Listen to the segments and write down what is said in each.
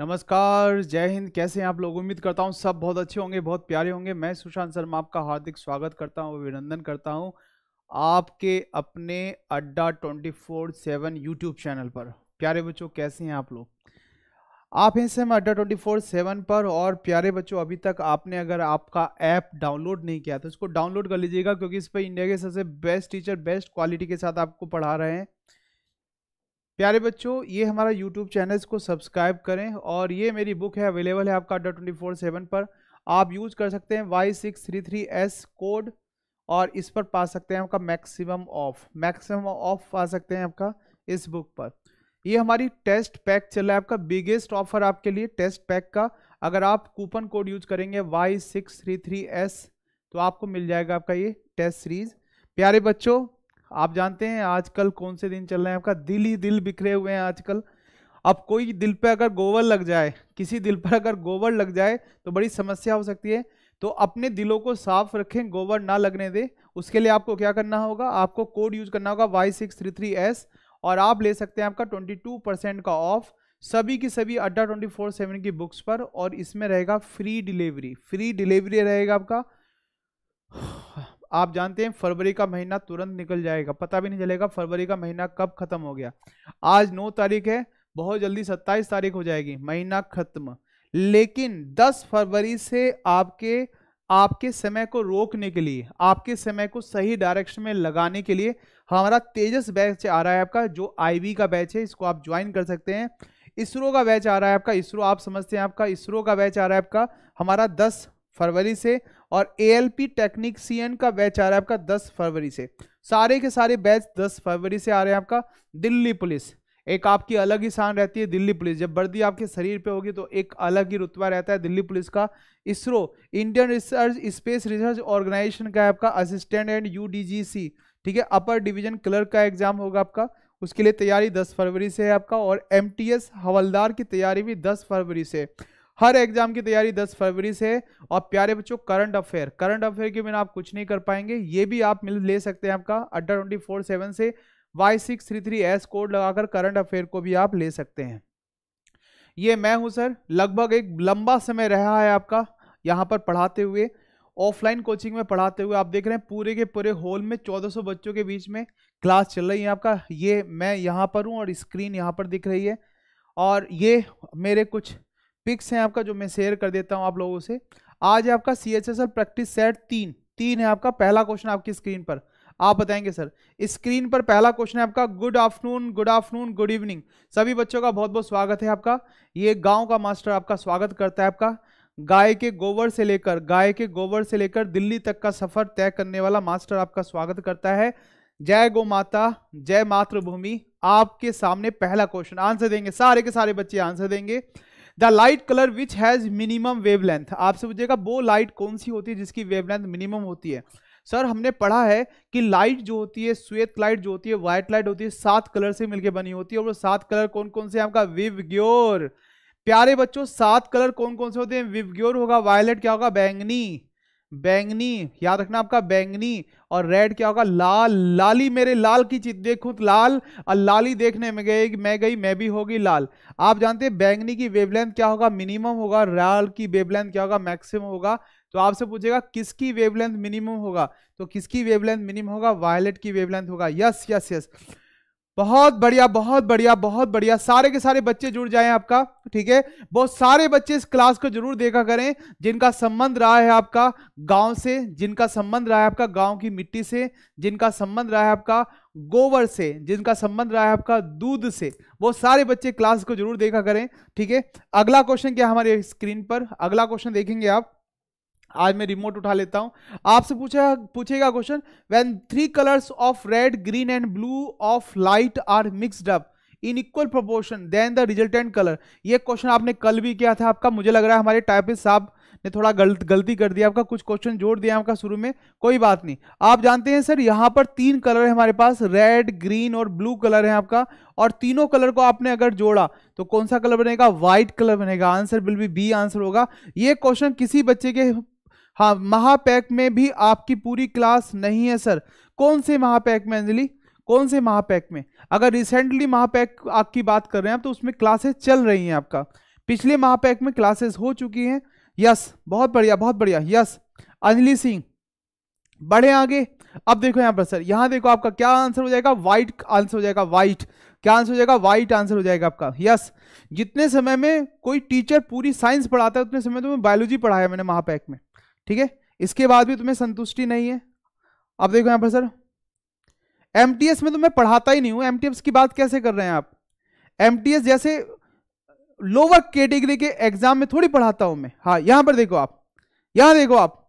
नमस्कार जय हिंद कैसे हैं आप लोग उम्मीद करता हूं सब बहुत अच्छे होंगे बहुत प्यारे होंगे मैं सुशांत शर्मा आपका हार्दिक स्वागत करता हूं अभिनंदन करता हूं आपके अपने Adda twenty four seven YouTube channel पर प्यारे बच्चों कैसे हैं आप लोग आप हैं हम अड्डा ट्वेंटी फोर सेवन पर और प्यारे बच्चों अभी तक आपने अगर आपका ऐप डाउनलोड नहीं किया तो इसको डाउनलोड कर लीजिएगा क्योंकि इस पर इंडिया के सबसे बेस्ट टीचर बेस्ट क्वालिटी के साथ आपको पढ़ा रहे हैं प्यारे बच्चों ये हमारा यूट्यूब चैनल को सब्सक्राइब करें और ये मेरी बुक है अवेलेबल है आपका अड्डा ट्वेंटी फोर सेवन पर आप यूज कर सकते हैं Y six three three S code और इस पर पा सकते हैं आपका मैक्सिमम ऑफ मैक्सिमम ऑफ पा सकते हैं आपका इस बुक पर ये हमारी टेस्ट पैक चल रहा है आपका बिगेस्ट ऑफर आपके लिए टेस्ट पैक का अगर आप कूपन कोड यूज करेंगे Y six three three S तो आपको मिल जाएगा आपका ये टेस्ट सीरीज प्यारे बच्चों आप जानते हैं आजकल कौन से दिन चल रहे हैं आपका दिल ही दिल बिखरे हुए हैं आजकल अब कोई दिल पर अगर गोबर लग जाए किसी दिल पर अगर गोबर लग जाए तो बड़ी समस्या हो सकती है तो अपने दिलों को साफ रखें गोबर ना लगने दें उसके लिए आपको क्या करना होगा आपको कोड यूज करना होगा Y six three three S और आप ले सकते हैं आपका ट्वेंटी टू परसेंट का ऑफ सभी की सभी अड्डा ट्वेंटी फोर सेवन की बुक्स पर और इसमें रहेगा फ्री डिलीवरी फ्री डिलीवरी रहेगा आपका आप जानते हैं फरवरी का महीना तुरंत निकल जाएगा पता भी नहीं चलेगा फरवरी का महीना कब खत्म हो गया आज नौ तारीख है बहुत जल्दी सत्ताईस तारीख हो जाएगी महीना खत्म लेकिन 10 फरवरी से आपके आपके समय को रोकने के लिए आपके समय को सही डायरेक्शन में लगाने के लिए हमारा तेजस बैच आ रहा है आपका जो आई का बैच है इसको आप ज्वाइन कर सकते हैं इसरो का बैच आ रहा है आपका इसरो आप समझते हैं आपका इसरो का बैच आ रहा है आपका हमारा 10 फरवरी से और ए एल पी एन का बैच आ रहा है आपका दस फरवरी से सारे के सारे बैच दस फरवरी से आ रहे हैं आपका दिल्ली पुलिस एक आपकी अलग ही शान रहती है दिल्ली पुलिस जब वर्दी आपके शरीर पे होगी तो एक अलग ही रुतबा रहता है दिल्ली पुलिस का ISRO Indian research space research organisation का है आपका असिस्टेंट एंड यू ठीक है अपर डिवीजन क्लर्क का एग्जाम होगा आपका उसके लिए तैयारी 10 फरवरी से है आपका और एम हवलदार की तैयारी भी 10 फरवरी से हर एग्जाम की तैयारी 10 फरवरी से और प्यारे बच्चों करंट अफेयर करंट अफेयर के बिना आप कुछ नहीं कर पाएंगे ये भी आप मिल ले सकते हैं आपका अड्डा ट्वेंटी फोर सेवन से Y six three three S code लगाकर करंट अफेयर को भी आप ले सकते हैं ये मैं हूं सर लगभग एक लंबा समय रहा है आपका यहाँ पर पढ़ाते हुए ऑफलाइन कोचिंग में पढ़ाते हुए आप देख रहे हैं पूरे के पूरे हॉल में चौदह बच्चों के बीच में क्लास चल रही है आपका ये मैं यहाँ पर हूँ और स्क्रीन यहाँ पर दिख रही है और ये मेरे कुछ पिक्स हैं आपका जो मैं शेयर कर देता हूं आप लोगों से आज आपका C H S L practice set तीन तीन है आपका पहला क्वेश्चन आपकी स्क्रीन पर आप बताएंगे सर स्क्रीन पर पहला क्वेश्चन है आपका good afternoon good afternoon good evening सभी बच्चों का बहुत बहुत स्वागत है आपका ये गांव का मास्टर आपका स्वागत करता है आपका गाय के गोबर से लेकर गाय के गोबर से लेकर दिल्ली तक का सफर तय करने वाला मास्टर आपका स्वागत करता है जय गो माता जय मातृभूमि आपके सामने पहला क्वेश्चन आंसर देंगे सारे के सारे बच्चे आंसर देंगे the light colour which has minimum wavelength आपसे पूछेगा वो लाइट कौन सी होती है जिसकी वेवलेंथ मिनिमम होती है सर हमने पढ़ा है कि लाइट जो होती है श्वेत लाइट जो होती है व्हाइट लाइट होती है सात कलर से मिलकर बनी होती है और वो सात कलर कौन कौन से आपका विव प्यारे बच्चों सात कलर कौन कौन से होते हैं विवग्योर होगा वायलेट क्या होगा बैंगनी बैंगनी याद रखना आपका बैंगनी और रेड क्या होगा लाल लाली मेरे लाल की चित देखूँ तो लाल और लाली देखने में गए मैं गई मैं भी होगी लाल आप जानते हैं बैंगनी की वेवलेंथ क्या होगा मिनिमम होगा लाल की वेवलेंथ क्या होगा मैक्सिमम होगा तो आपसे पूछेगा किसकी वेवलेंथ मिनिमम होगा तो किसकी वेवलेंथ मिनिमम होगा वायलेट की वेवलेंथ होगा यस यस यस बहुत बढ़िया बहुत बढ़िया बहुत बढ़िया सारे के सारे बच्चे जुड़ जाएं आपका ठीक है बहुत सारे बच्चे इस क्लास को जरूर देखा करें जिनका संबंध रहा है आपका गांव से जिनका संबंध रहा है आपका गांव की मिट्टी से जिनका संबंध रहा है आपका गोबर से जिनका संबंध रहा है आपका दूध से वो सारे बच्चे क्लास को जरूर देखा करें ठीक है अगला क्वेश्चन क्या हमारे स्क्रीन पर अगला क्वेश्चन देखेंगे आप आज मैं रिमोट उठा लेता हूं आपसे पूछा पूछेगा question when three colours of red green and blue of light are mixed up in equal proportion then the resultant colour ये क्वेश्चन आपने कल भी किया था आपका मुझे लग रहा है हमारे टाइपिस्ट साहब ने थोड़ा गलत गलती कर दिया आपका कुछ क्वेश्चन जोड़ दिया आपका शुरू में कोई बात नहीं आप जानते हैं सर यहाँ पर तीन कलर है हमारे पास रेड ग्रीन और ब्लू कलर है आपका और तीनों कलर को आपने अगर जोड़ा तो कौन सा कलर बनेगा व्हाइट कलर बनेगा answer will be be answer होगा ये क्वेश्चन किसी बच्चे के हाँ महापैक में भी आपकी पूरी क्लास नहीं है सर कौन से महापैक में अंजलि कौन से महापैक में अगर रिसेंटली महापैक आपकी बात कर रहे हैं आप तो उसमें क्लासेस चल रही हैं आपका पिछले महापैक में क्लासेस हो चुकी हैं यस बहुत बढ़िया बहुत बढ़िया यस अंजलि सिंह बढ़े आगे अब देखो यहाँ पर सर यहाँ देखो आपका क्या आंसर हो जाएगा वाइट आंसर हो जाएगा वाइट क्या आंसर हो जाएगा वाइट आंसर हो जाएगा आपका यस जितने समय में कोई टीचर पूरी साइंस पढ़ाता है उतने समय तो मैं बायोलॉजी पढ़ाया मैंने महापैक में ठीक है इसके बाद भी तुम्हें संतुष्टि नहीं है अब देखो यहां पर सर एम में तो मैं पढ़ाता ही नहीं हूं एम की बात कैसे कर रहे हैं आप एम जैसे लोअर कैटेगरी के एग्जाम में थोड़ी पढ़ाता हूं मैं हाँ यहां पर देखो आप यहां देखो आप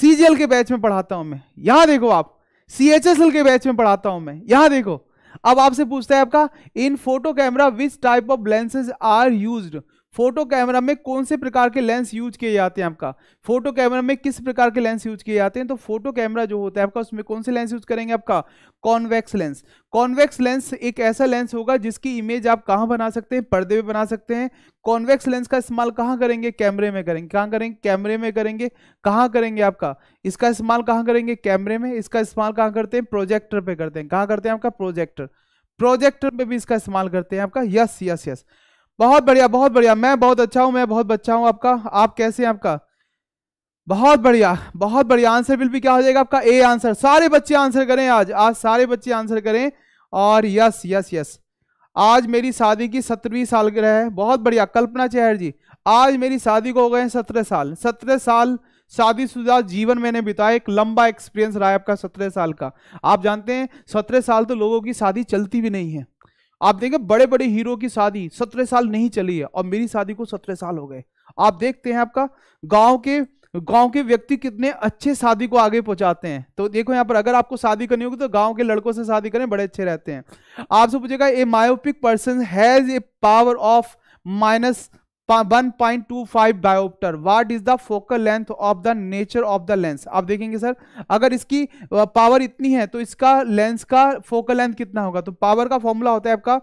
सीजीएल के बैच में पढ़ाता हूं मैं यहां देखो आप सीएचएसएल के बैच में पढ़ाता हूं मैं यहां देखो अब आपसे पूछता है आपका in photo camera which type of lenses are used photo camera में कौन से प्रकार के लेंस यूज किए जाते हैं आपका फोटो कैमरा में किस प्रकार के लेंस यूज किए जाते हैं तो फोटो कैमरा जो होता है आपका उसमें कौन से लेंस यूज करेंगे आपका कॉन्वेक्स लेंस कॉन्वेक्स लेंस एक ऐसा लेंस होगा जिसकी इमेज आप कहाँ बना सकते हैं पर्दे में बना सकते हैं कॉन्वेक्स लेंस का इस्तेमाल कहाँ करेंगे कैमरे में करेंगे कहाँ करेंगे कैमरे में करेंगे कहाँ करेंगे आपका इसका इस्तेमाल कहाँ करेंगे कैमरे में इसका इस्तेमाल कहाँ करते हैं प्रोजेक्टर पर करते हैं कहाँ करते हैं आपका प्रोजेक्टर प्रोजेक्टर में भी इसका इस्तेमाल करते हैं आपका यस यस यस बहुत बढ़िया बहुत बढ़िया मैं बहुत अच्छा हूँ मैं बहुत बच्चा हूँ आपका आप कैसे हैं आपका बहुत बढ़िया बहुत बढ़िया आंसर बिल भी क्या हो जाएगा आपका ए आंसर सारे बच्चे आंसर करें आज आज सारे बच्चे आंसर करें और यस यस यस आज मेरी शादी की सत्रहवीं सालगिरह है बहुत बढ़िया कल्पना चेहर जी आज मेरी शादी को हो गए सत्रह साल सत्रह साल शादीशुदा जीवन मैंने बिताया एक लंबा एक्सपीरियंस रहा है आपका सत्रह साल का आप जानते हैं सत्रह साल तो लोगों की शादी चलती भी नहीं है आप देखें बड़े बड़े हीरो की शादी सत्रह साल नहीं चली है और मेरी शादी को सत्रह साल हो गए आप देखते हैं आपका गांव के गांव के व्यक्ति कितने अच्छे शादी को आगे पहुंचाते हैं तो देखो यहाँ पर अगर आपको शादी करनी होगी तो गांव के लड़कों से शादी करें बड़े अच्छे रहते हैं आपसे पूछेगा a myopic person has a power of minus 1.25 dioptre what is the focal length of the nature of the lens आप देखेंगे सर अगर इसकी पावर इतनी है तो इसका लेंस का फोकल लेंथ कितना होगा तो पावर का फॉर्मूला होता है आपका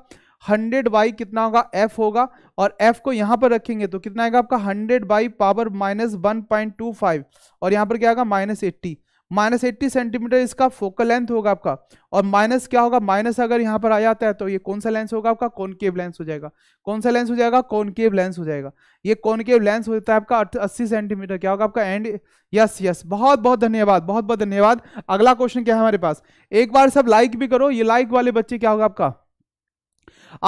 हंड्रेड बाई कितना होगा एफ होगा और एफ को यहां पर रखेंगे तो कितना आएगा आपका hundred by power minus one point two five और यहाँ पर क्या आएगा minus eighty minus eighty centimetre इसका फोकल लेंथ होगा आपका और माइनस क्या होगा माइनस अगर यहाँ पर आ जाता है तो ये कौन सा लेंस होगा आपका कॉनकेव लेंस हो जाएगा कौन सा लेंस हो जाएगा कॉनकेव लेंस हो जाएगा ये कॉनकेव लेंस होता है आपका अस्सी सेंटीमीटर क्या होगा आपका एंड यस यस बहुत बहुत धन्यवाद बहुत बहुत धन्यवाद अगला क्वेश्चन क्या है हमारे पास एक बार सब लाइक भी करो ये लाइक वाले बच्चे क्या होगा आपका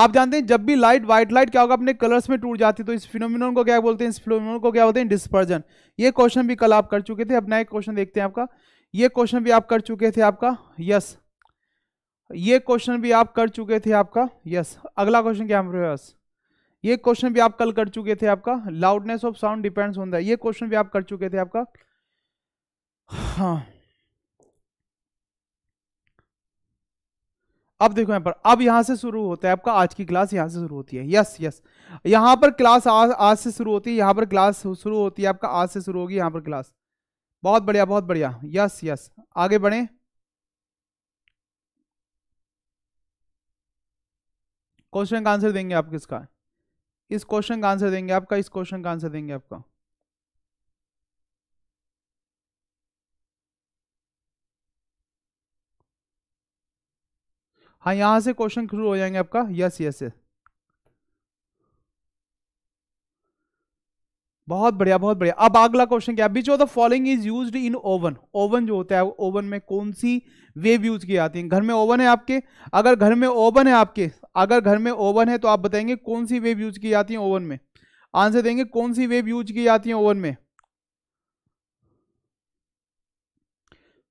आप जानते हैं जब भी लाइट व्हाइट लाइट क्या होगा अपने कलर्स में टूट जाती है तो इस फिनोमिनोन को क्या बोलते हैं इस फिनोमिनोन को क्या बोलते हैं डिस्पर्जन ये क्वेश्चन भी कल आप कर चुके थे अब नए क्वेश्चन देखते हैं आपका ये क्वेश्चन भी आप कर चुके थे आपका यस ये क्वेश्चन भी आप कर चुके थे आपका यस अगला क्वेश्चन क्या है ये क्वेश्चन भी आप कल कर चुके थे आपका loudness of sound depends on the ये क्वेश्चन भी आप कर चुके थे आपका हाँ अब देखो यहां पर अब यहां से शुरू होता है आपका आज की क्लास यहां से शुरू होती है यस यस यहां पर क्लास आज आज से शुरू होती है यहां पर क्लास शुरू होती है आपका आज से शुरू होगी यहां पर क्लास बहुत बढ़िया बहुत बढ़िया यस यस आगे बढ़े क्वेश्चन का आंसर देंगे आप किसका इस क्वेश्चन का आंसर देंगे आपका इस क्वेश्चन का आंसर देंगे आपका हाँ यहां से क्वेश्चन शुरू हो जाएंगे आपका यस यस यस बहुत बढ़िया बहुत बढ़िया अब अगला क्वेश्चन क्या which of the following is use in oven oven जो होता है ओवन में कौन सी वेव यूज की जाती है घर में ओवन है आपके अगर घर में ओवन है आपके अगर घर में ओवन है तो आप बताएंगे कौन सी वेव यूज की जाती है ओवन में आंसर देंगे कौन सी वेव यूज की जाती है ओवन में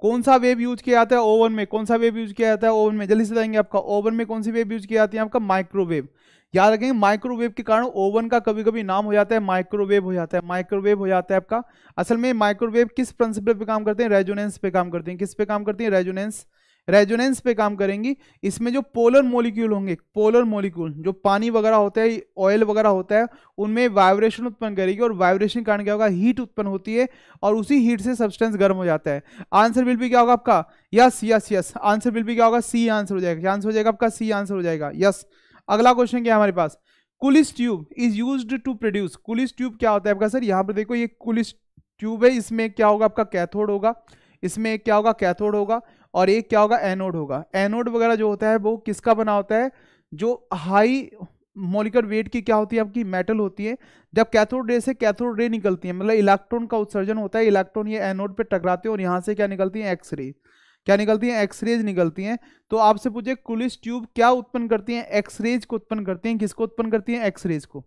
कौन सा वेव यूज किया जाता है ओवन में कौन सा वेव यूज किया जाता है ओवन में जल्दी से बताएंगे आपका ओवन में कौन सी वेव यूज की जाती है आपका माइक्रोवेव याद रखेंगे माइक्रोवेव के कारण ओवन का कभी कभी नाम हो जाता है माइक्रोवेव हो जाता है माइक्रोवेव हो जाता है आपका असल में माइक्रोवेव किस प्रिंसिपल पे काम करते हैं रेजोनेंस पे काम करते हैं किस पे काम करते हैं रेजोनेंस रेजोनेंस पे काम करेंगी इसमें जो पोलर मोलिक्यूल होंगे पोलर मोलिक्यूल जो पानी वगैरह होता है ऑयल वगैरह होता है उनमें वाइब्रेशन उत्पन्न करेगी और वाइब्रेशन के कारण क्या होगा हीट उत्पन्न होती है और उसी हीट से सब्सटेंस गर्म हो जाता है आंसर विल भी क्या होगा आपका yes yes yes answer will be क्या होगा सी आंसर हो जाएगा आंसर हो जाएगा आपका सी आंसर हो जाएगा यस yes. अगला क्वेश्चन क्या है हमारे पास Coolidge tube is use to produce Coolidge tube क्या होता है आपका सर यहाँ पर देखो ये कुलिस ट्यूब है इसमें क्या होगा आपका कैथोड होगा इसमें क्या होगा कैथोड होगा और एक क्या होगा एनोड होगा एनोड वगैरह जो होता है वो किसका बना होता है जो हाई मोलिकल वेट की क्या होती है आपकी मेटल होती है जब कैथोड रे से कैथोड रे निकलती है मतलब इलेक्ट्रॉन का उत्सर्जन होता है इलेक्ट्रॉन ये एनोड पे टकराते हैं और यहाँ से क्या निकलती है एक्सरे क्या निकलती हैं एक्सरेज निकलती हैं तो आपसे पूछे कुलिस ट्यूब क्या उत्पन्न करती हैं एक्सरेज को उत्पन्न करती हैं किसको उत्पन्न करती हैं एक्सरेज को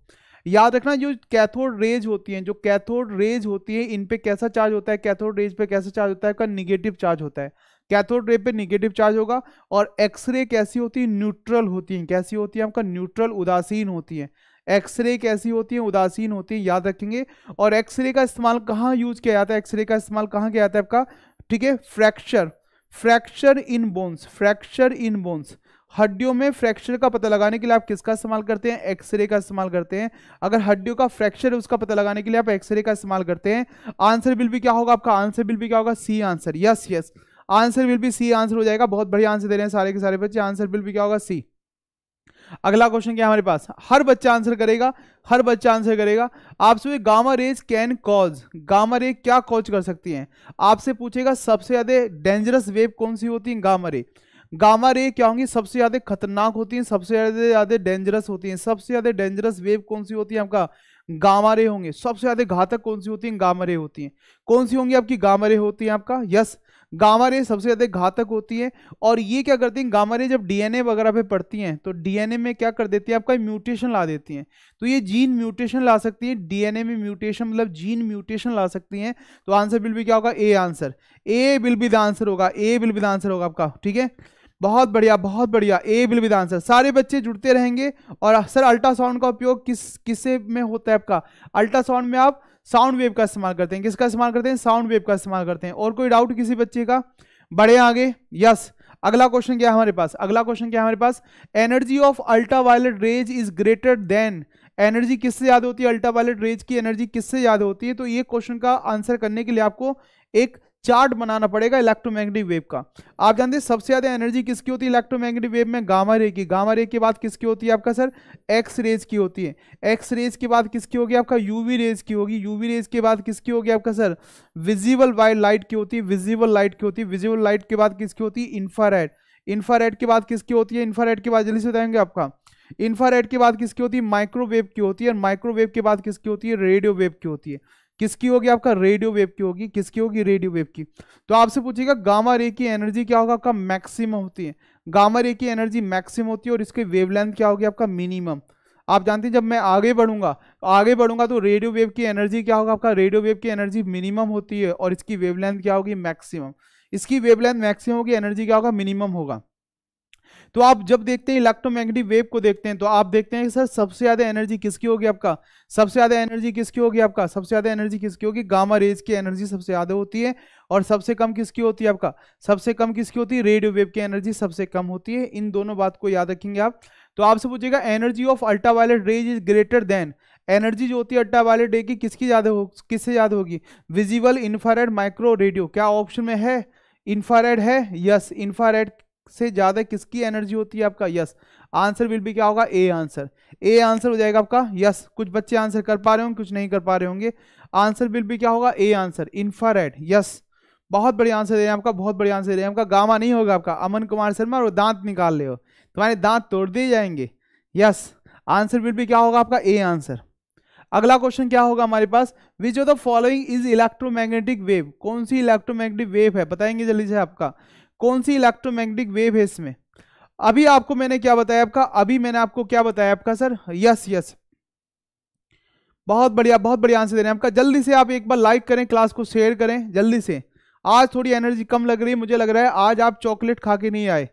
याद रखना जो कैथोड रेज होती हैं जो कैथोड रेज होती है इन पे कैसा चार्ज होता है कैथोड रेज पे कैसा चार्ज होता है का निगेटिव चार्ज होता है कैथोड रे पे निगेटिव चार्ज होगा और एक्सरे कैसी होती है न्यूट्रल होती हैं कैसी होती है आपका न्यूट्रल उदासीन होती है एक्सरे कैसी होती है उदासीन होती है याद रखेंगे और एक्सरे का इस्तेमाल कहाँ यूज किया जाता है एक्सरे का इस्तेमाल कहाँ किया जाता है आपका ठीक है fracture fracture in bones fracture in bones हड्डियों में फ्रैक्चर का पता लगाने के लिए आप किसका इस्तेमाल करते हैं एक्सरे का इस्तेमाल करते हैं अगर हड्डियों का फ्रैक्चर है उसका पता लगाने के लिए आप एक्सरे का इस्तेमाल करते हैं आंसर बिल भी क्या होगा आपका आंसर बिल भी क्या होगा C answer yes yes answer will be C answer हो जाएगा बहुत बढ़िया आंसर दे रहे हैं सारे के सारे बच्चे आंसर बिल भी क्या होगा सी अगला क्वेश्चन क्या हमारे पास हर बच्चा आंसर करेगा हर बच्चा आंसर करेगा आपसे gamma rays can cause gamma ray क्या कॉज कर सकती हैं आपसे पूछेगा सबसे ज़्यादा डेंजरस वेव कौन सी होती है गामा रे गामा रे क्या होंगी सबसे ज़्यादा खतरनाक होती हैं सबसे ज़्यादा डेंजरस होती हैं सबसे ज़्यादा डेंजरस वेव कौन सी होती है आपका गामा रे होंगे सबसे ज़्यादा घातक कौन सी होती है गामा रे होती हैं कौन सी होंगी आपकी गामा रे होती है आपका यस गामा रे सबसे ज़्यादा घातक होती है और ये क्या करती हैं गामा रे जब डीएनए वगैरह पे पड़ती हैं तो डीएनए में क्या कर देती है आपका म्यूटेशन ला देती हैं तो ये जीन म्यूटेशन ला सकती है डीएनए में म्यूटेशन मतलब जीन म्यूटेशन ला सकती हैं तो आंसर बिल भी क्या होगा A answer A will be the answer होगा A will be the answer होगा आपका ठीक है बहुत बढ़िया बहुत बढ़िया ए बिल विद आंसर सारे बच्चे जुड़ते रहेंगे और सर अल्ट्रासाउंड का उपयोग किस किससे में होता है आपका अल्ट्रासाउंड में आप साउंड वेव का इस्तेमाल करते हैं किसका इस्तेमाल करते हैं साउंड वेव का इस्तेमाल करते हैं और कोई डाउट किसी बच्चे का बढ़े आगे यस अगला क्वेश्चन क्या हमारे पास अगला क्वेश्चन क्या हमारे पास energy of ultraviolet rays is greater than energy किससे याद होती है अल्ट्रावायलेट रेज की एनर्जी किससे याद होती है तो ये क्वेश्चन का आंसर करने के लिए आपको एक चार्ट बनाना पड़ेगा इलेक्ट्रोमैग्नेटिक वेव का आप जानते हैं सबसे ज़्यादा एनर्जी किसकी होती है इलेक्ट्रोमैग्नेटिक वेव में गामा रे की गामा रे के बाद किसकी होती है आपका सर एक्स रेज की होती है एक्स रेज के बाद किसकी होगी आपका यूवी रेज की होगी यूवी रेज के बाद किसकी होगी आपका सर विजिबल वाइट लाइट की होती है विजिबल लाइट की होती है विजिबल लाइट के बाद किसकी होती है इंफ्रारेड इंफ्रारेड के बाद किसकी होती है इंफ्रारेड के बाद जल्दी से बताएंगे आपका इंफ्रारेड के बाद किसकी होती है माइक्रोवेव की होती है और माइक्रोवेव के बाद किसकी होती है रेडियो वेव की होती है किसकी होगी आपका रेडियो वेव की होगी किसकी होगी रेडियो वेव की तो आपसे पूछेगा गामा रे की एनर्जी क्या होगा आपका मैक्सिमम होती है गामा रे की एनर्जी मैक्सिमम होती है और इसकी वेवलेंथ क्या होगी आपका मिनिमम आप जानते हैं जब मैं आगे बढ़ूंगा आगे बढ़ूंगा तो रेडियो वेव की एनर्जी क्या होगा आपका रेडियो वेव की एनर्जी मिनिमम होती है और इसकी वेवलेंथ क्या होगी मैक्सिमम इसकी वेवलेंथ मैक्सिमम होगी एनर्जी क्या होगा मिनिमम होगा तो आप जब देखते हैं इलेक्ट्रोमैग्नेटिक वेव को देखते हैं तो आप देखते हैं सर सबसे ज़्यादा एनर्जी किसकी होगी आपका सबसे ज़्यादा एनर्जी किसकी होगी आपका सबसे ज़्यादा एनर्जी किसकी होगी गामा रेज की एनर्जी सबसे ज़्यादा होती है और सबसे कम किसकी होती है आपका सबसे कम किसकी होती है रेडियो वेव की एनर्जी सबसे कम होती है इन दोनों बात को याद रखेंगे आप तो आपसे पूछेगा energy of ultraviolet rays is greater than energy जो होती है वाले डे की किसकी ज़्यादा हो किससे ज़्यादा होगी विजिबल इन्फारेड माइक्रो रेडियो क्या ऑप्शन में है इन्फ्रारेड है यस इन्फ्रारेड से ज़्यादा किसकी एनर्जी होती है आपका यस आंसर विल भी क्या होगा ए आंसर ए आंसर हो जाएगा आपका यस कुछ बच्चे आंसर कर पा रहे होंगे कुछ नहीं कर पा रहे होंगे आंसर विल भी क्या होगा ए आंसर इन्फ्रारेड यस बहुत बढ़िया आंसर दे रहे हैं आपका बहुत बढ़िया आंसर दे रहे हैं आपका गामा नहीं होगा आपका अमन कुमार शर्मा और दांत निकाल ले तुम्हारे दांत तोड़ दिए जाएंगे यस आंसर विल भी क्या होगा आपका ए आंसर अगला क्वेश्चन क्या होगा हमारे पास which of the following is electromagnetic wave कौन सी इलेक्ट्रोमैग्नेटिक वेव है बताएंगे जल्दी से आपका कौन सी इलेक्ट्रोमैग्नेटिक वेव है इसमें अभी आपको मैंने क्या बताया आपका अभी मैंने आपको क्या बताया आपका सर यस यस बहुत बढ़िया बहुत बढ़िया आंसर दे रहे हैं आपका जल्दी से आप एक बार लाइक करें क्लास को शेयर करें जल्दी से आज थोड़ी एनर्जी कम लग रही है मुझे लग रहा है आज आप चॉकलेट खा के नहीं आए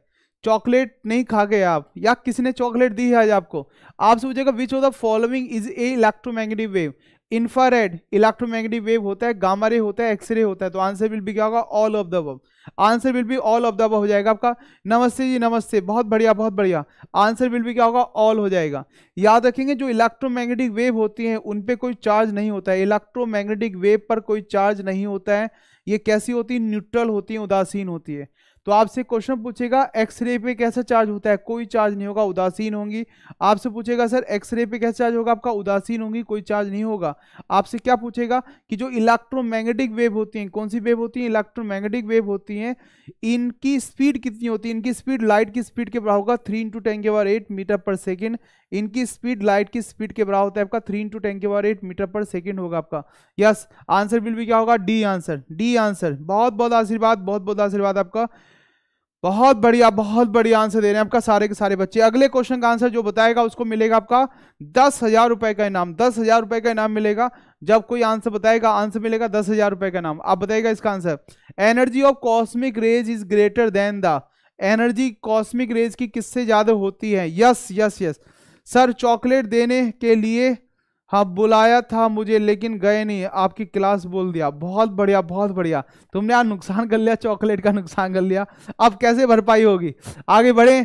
चॉकलेट नहीं खा गए आप या किसी ने चॉकलेट दी है आज आपको आपसे पूछेगा which of the following is a electromagnetic wave infrared electromagnetic wave होता है गामा रे होता है एक्सरे होता है तो आंसर विल भी क्या होगा all of the above answer will be all of the above हो जाएगा आपका नमस्ते जी नमस्ते बहुत बढ़िया बहुत बढ़िया आंसर विल भी क्या होगा ऑल हो जाएगा याद रखेंगे जो इलेक्ट्रोमैग्नेटिक वेव होती है उन पर कोई चार्ज नहीं होता है इलेक्ट्रोमैग्नेटिक वेव पर कोई चार्ज नहीं होता है ये कैसी होती है न्यूट्रल होती है उदासीन होती है तो आपसे क्वेश्चन पूछेगा एक्सरे पे कैसा चार्ज होता है कोई चार्ज नहीं होगा उदासीन होंगी आपसे पूछेगा सर एक्सरे पे कैसा चार्ज होगा आपका उदासीन होंगी कोई चार्ज नहीं होगा आपसे क्या पूछेगा कि जो इलेक्ट्रोमैग्नेटिक वेव होती हैं कौन सी वेव होती हैं इलेक्ट्रोमैग्नेटिक वेव होती हैं इनकी स्पीड कितनी होती है इनकी स्पीड लाइट की स्पीड के बराबर होगा थ्री इंटू टेन के बार एट मीटर पर सेकेंड इनकी स्पीड लाइट की स्पीड के बराबर होता है आपका थ्री इंटू टेन के बार एट मीटर पर सेकेंड होगा आपका यस आंसर विल भी क्या होगा डी आंसर डी आंसर बहुत बहुत आशीर्वाद बहुत बहुत आशीर्वाद आपका बहुत बढ़िया बहुत बढ़िया आंसर दे रहे हैं आपका सारे के सारे बच्चे अगले क्वेश्चन का आंसर जो बताएगा उसको मिलेगा आपका दस हजार रुपए का इनाम दस हजार रुपए का इनाम मिलेगा जब कोई आंसर बताएगा आंसर मिलेगा दस हजार रुपए का इनाम आप बताएगा इसका answer energy of cosmic rays is greater than the energy cosmic rays की किससे ज्यादा होती है yes yes yes sir chocolate देने के लिए हाँ बुलाया था मुझे लेकिन गए नहीं आपकी क्लास बोल दिया बहुत बढ़िया बहुत बढ़िया तुमने आज नुकसान कर लिया चॉकलेट का नुकसान कर लिया अब कैसे भरपाई होगी आगे बढ़े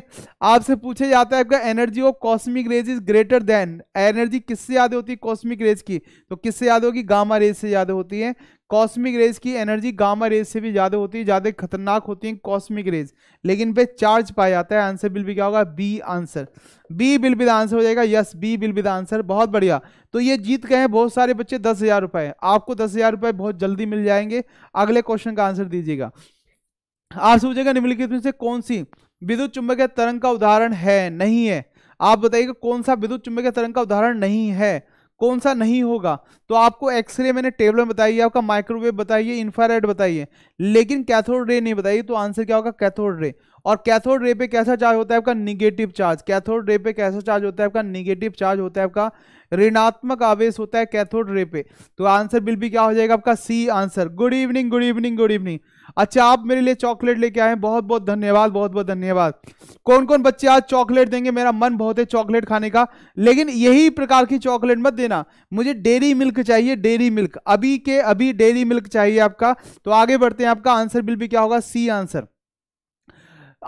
आपसे पूछे जाता है आपका energy of cosmic rays is greater than energy किससे ज्यादा होती है कॉस्मिक रेज की तो किससे ज्यादा होगी गामा रेज से ज्यादा होती है कॉस्मिक रेज की एनर्जी गामा रेज से भी ज़्यादा होती है ज़्यादा खतरनाक होती है कॉस्मिक रेज लेकिन पे चार्ज पाया जाता है आंसर बिल भी क्या होगा B answer B will be answer हो जाएगा yes B will be answer बहुत बढ़िया तो ये जीत गए हैं बहुत सारे बच्चे दस हज़ार रुपए आपको दस हज़ार रुपए बहुत जल्दी मिल जाएंगे अगले क्वेश्चन का आंसर दीजिएगा आप सोचेगा निम्नलिखित में से कौन सी विद्युत चुंबक तरंग का उदाहरण है नहीं है आप बताइएगा कौन सा विद्युत चुंबक तरंग का उदाहरण नहीं है कौन सा नहीं होगा तो आपको एक्सरे मैंने टेबल में बताई आपका माइक्रोवेव बताइए इंफ्रारेड बताइए लेकिन कैथोड रे नहीं बताइए तो आंसर क्या होगा कैथोड रे और कैथोड रे पे कैसा चार्ज होता है आपका निगेटिव चार्ज कैथोड रे पे कैसा चार्ज होता है आपका निगेटिव चार्ज होता है आपका ऋणात्मक आवेश होता है कैथोड रे पे तो आंसर बिल भी क्या हो जाएगा आपका C answer good evening good evening good evening अच्छा आप मेरे लिए चॉकलेट लेके आए बहुत बहुत धन्यवाद बहुत बहुत धन्यवाद कौन कौन बच्चे आज चॉकलेट देंगे मेरा मन बहुत है चॉकलेट खाने का लेकिन यही प्रकार की चॉकलेट मत देना मुझे डेयरी मिल्क चाहिए डेयरी मिल्क अभी के अभी डेयरी मिल्क चाहिए आपका तो आगे बढ़ते हैं आपका आंसर बिल भी क्या होगा सी आंसर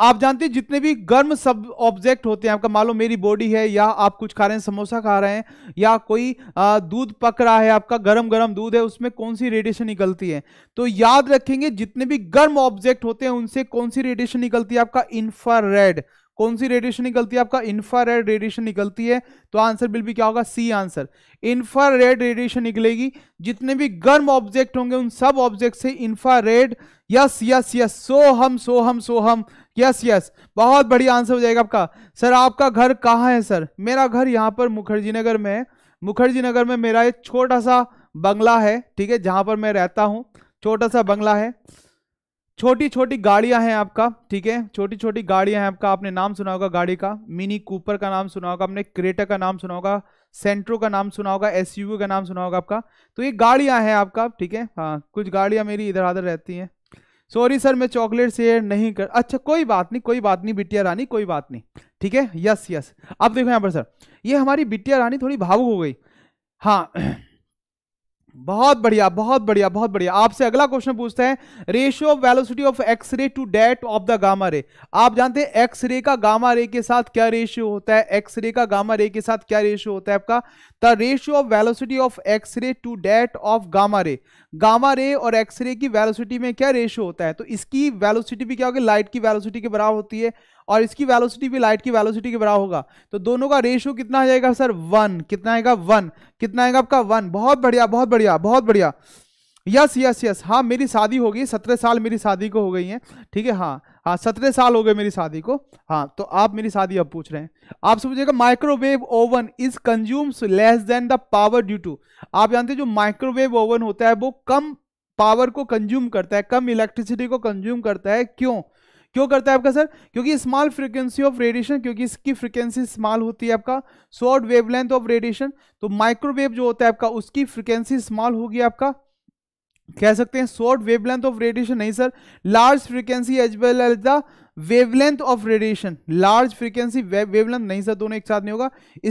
आप जानते हैं जितने भी गर्म सब ऑब्जेक्ट होते हैं आपका मान लो मेरी बॉडी है या आप कुछ खा रहे हैं समोसा खा रहे हैं या कोई दूध पक रहा है आपका गर्म गर्म दूध है उसमें कौन सी रेडिएशन निकलती है तो याद रखेंगे जितने भी गर्म ऑब्जेक्ट होते हैं उनसे कौन सी रेडिएशन निकलती है आपका इंफ्रारेड कौन सी रेडिएशन निकलती है आपका रेड रेडिएशन निकलती है तो आंसर बिल भी क्या होगा सी आंसर रेड रेडिएशन निकलेगी जितने भी गर्म ऑब्जेक्ट होंगे उन सब ऑब्जेक्ट से red yes yes yes so हम सो हम सो हम यस यस बहुत बढ़िया आंसर हो जाएगा आपका सर आपका घर कहाँ है सर मेरा घर यहाँ पर मुखर्जी नगर में है मुखर्जी नगर में मेरा एक छोटा सा बंगला है ठीक है जहाँ पर मैं रहता हूँ छोटा सा बंगला है छोटी छोटी गाड़ियां हैं आपका ठीक है छोटी छोटी गाड़ियां हैं आपका आपने नाम सुना होगा गाड़ी का मिनी कूपर का नाम सुना होगा आपने क्रेटा का नाम सुना होगा सेंट्रो का नाम सुना होगा एस का नाम सुना होगा आपका तो ये गाड़ियां हैं आपका ठीक है हाँ कुछ गाड़ियां मेरी इधर आधर रहती हैं सॉरी सर मैं चॉकलेट शेयर नहीं कर अच्छा कोई बात नहीं कोई बात नहीं बिटिया रानी कोई बात नहीं ठीक है यस यस अब देखो यहाँ पर सर ये हमारी बिटिया रानी थोड़ी भावुक हो गई हाँ बहुत बढ़िया बहुत बढ़िया बहुत बढ़िया आपसे अगला क्वेश्चन पूछते हैं ratio of velocity of X ray to that of the gamma ray आप जानते हैं एक्स रे का गामा रे के साथ क्या रेशियो होता है एक्स रे का गामा रे के साथ क्या रेशियो होता है आपका the ratio of velocity of X ray to that of gamma ray gamma ray और एक्स रे की वेलोसिटी में क्या रेशियो होता है तो इसकी वेलोसिटी भी क्या होगी लाइट की वेलोसिटी के बराबर होती है और इसकी वेलोसिटी भी लाइट की वेलोसिटी के बराबर होगा तो दोनों का रेशियो कितना आ जाएगा सर वन कितना आएगा वन कितना आएगा आपका वन बहुत बढ़िया बहुत बढ़िया बहुत बढ़िया यस यस यस हाँ मेरी शादी हो गई सत्रह साल मेरी शादी को हो गई है ठीक है हाँ हाँ सत्रह साल हो गए मेरी शादी को हाँ तो आप मेरी शादी अब पूछ रहे हैं आप समझिएगा microwave oven is consumes less than the power due to आप जानते हैं जो माइक्रोवेव ओवन होता है वो कम पावर को कंज्यूम करता है कम इलेक्ट्रिसिटी को कंज्यूम करता है क्यों क्यों करता है आपका सर क्योंकि स्मॉल फ्रिक्वेंसी ऑफ रेडिएशन क्योंकि इसकी फ्रिक्वेंसी स्मॉल होती है आपका शॉर्ट वेवलेंथ ऑफ रेडिएशन तो माइक्रोवेव जो होता है आपका उसकी फ्रिक्वेंसी स्मॉल होगी आपका कह सकते हैं शॉर्ट वेवलेंथ ऑफ रेडिएशन नहीं sir large frequency as well as the wavelength of radiation large frequency wavelength नहीं सर दोनों एक साथ नहीं होगा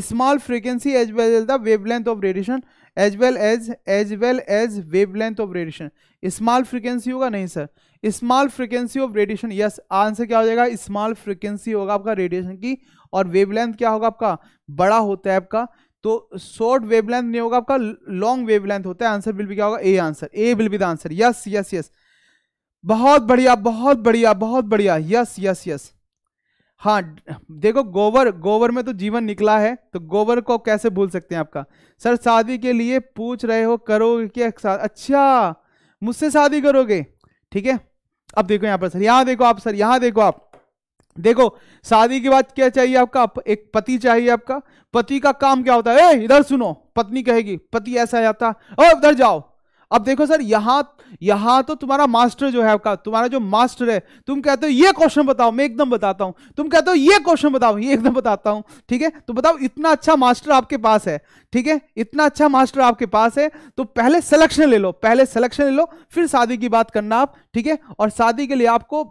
small frequency as well as the wavelength of radiation as well as as well as wavelength of radiation small frequency होगा नहीं sir small frequency of radiation yes answer क्या हो जाएगा स्मॉल फ्रिक्वेंसी होगा आपका रेडिएशन की और वेवलेंथ क्या होगा आपका बड़ा होता है आपका तो शॉर्ट वेवलेंथ नहीं होगा आपका लॉन्ग वेवलेंथ होता है आंसर विल भी क्या होगा A answer A will be the answer yes yes yes बहुत बढ़िया बहुत बढ़िया बहुत बढ़िया यस यस यस हाँ देखो गोबर गोबर में तो जीवन निकला है तो गोबर को कैसे भूल सकते हैं आपका सर शादी के लिए पूछ रहे हो करोगे क्या अच्छा मुझसे शादी करोगे ठीक है अब देखो यहां पर सर यहां देखो आप सर यहां देखो आप देखो शादी के बाद क्या चाहिए आपका एक पति चाहिए आपका पति का काम क्या होता है ए इधर सुनो पत्नी कहेगी पति ऐसा जाता और उधर जाओ अब देखो सर यहां यहां तो तुम्हारा मास्टर जो है आपका तुम्हारा जो मास्टर है तुम कहते हो ये क्वेश्चन बताओ मैं एकदम बताता हूं तुम कहते हो ये क्वेश्चन बताओ ये एकदम बताता हूं ठीक है तो बताओ इतना अच्छा मास्टर आपके पास है ठीक है इतना अच्छा मास्टर आपके पास है तो पहले सिलेक्शन ले लो पहले सिलेक्शन ले लो फिर शादी की बात करना आप ठीक है और शादी के लिए आपको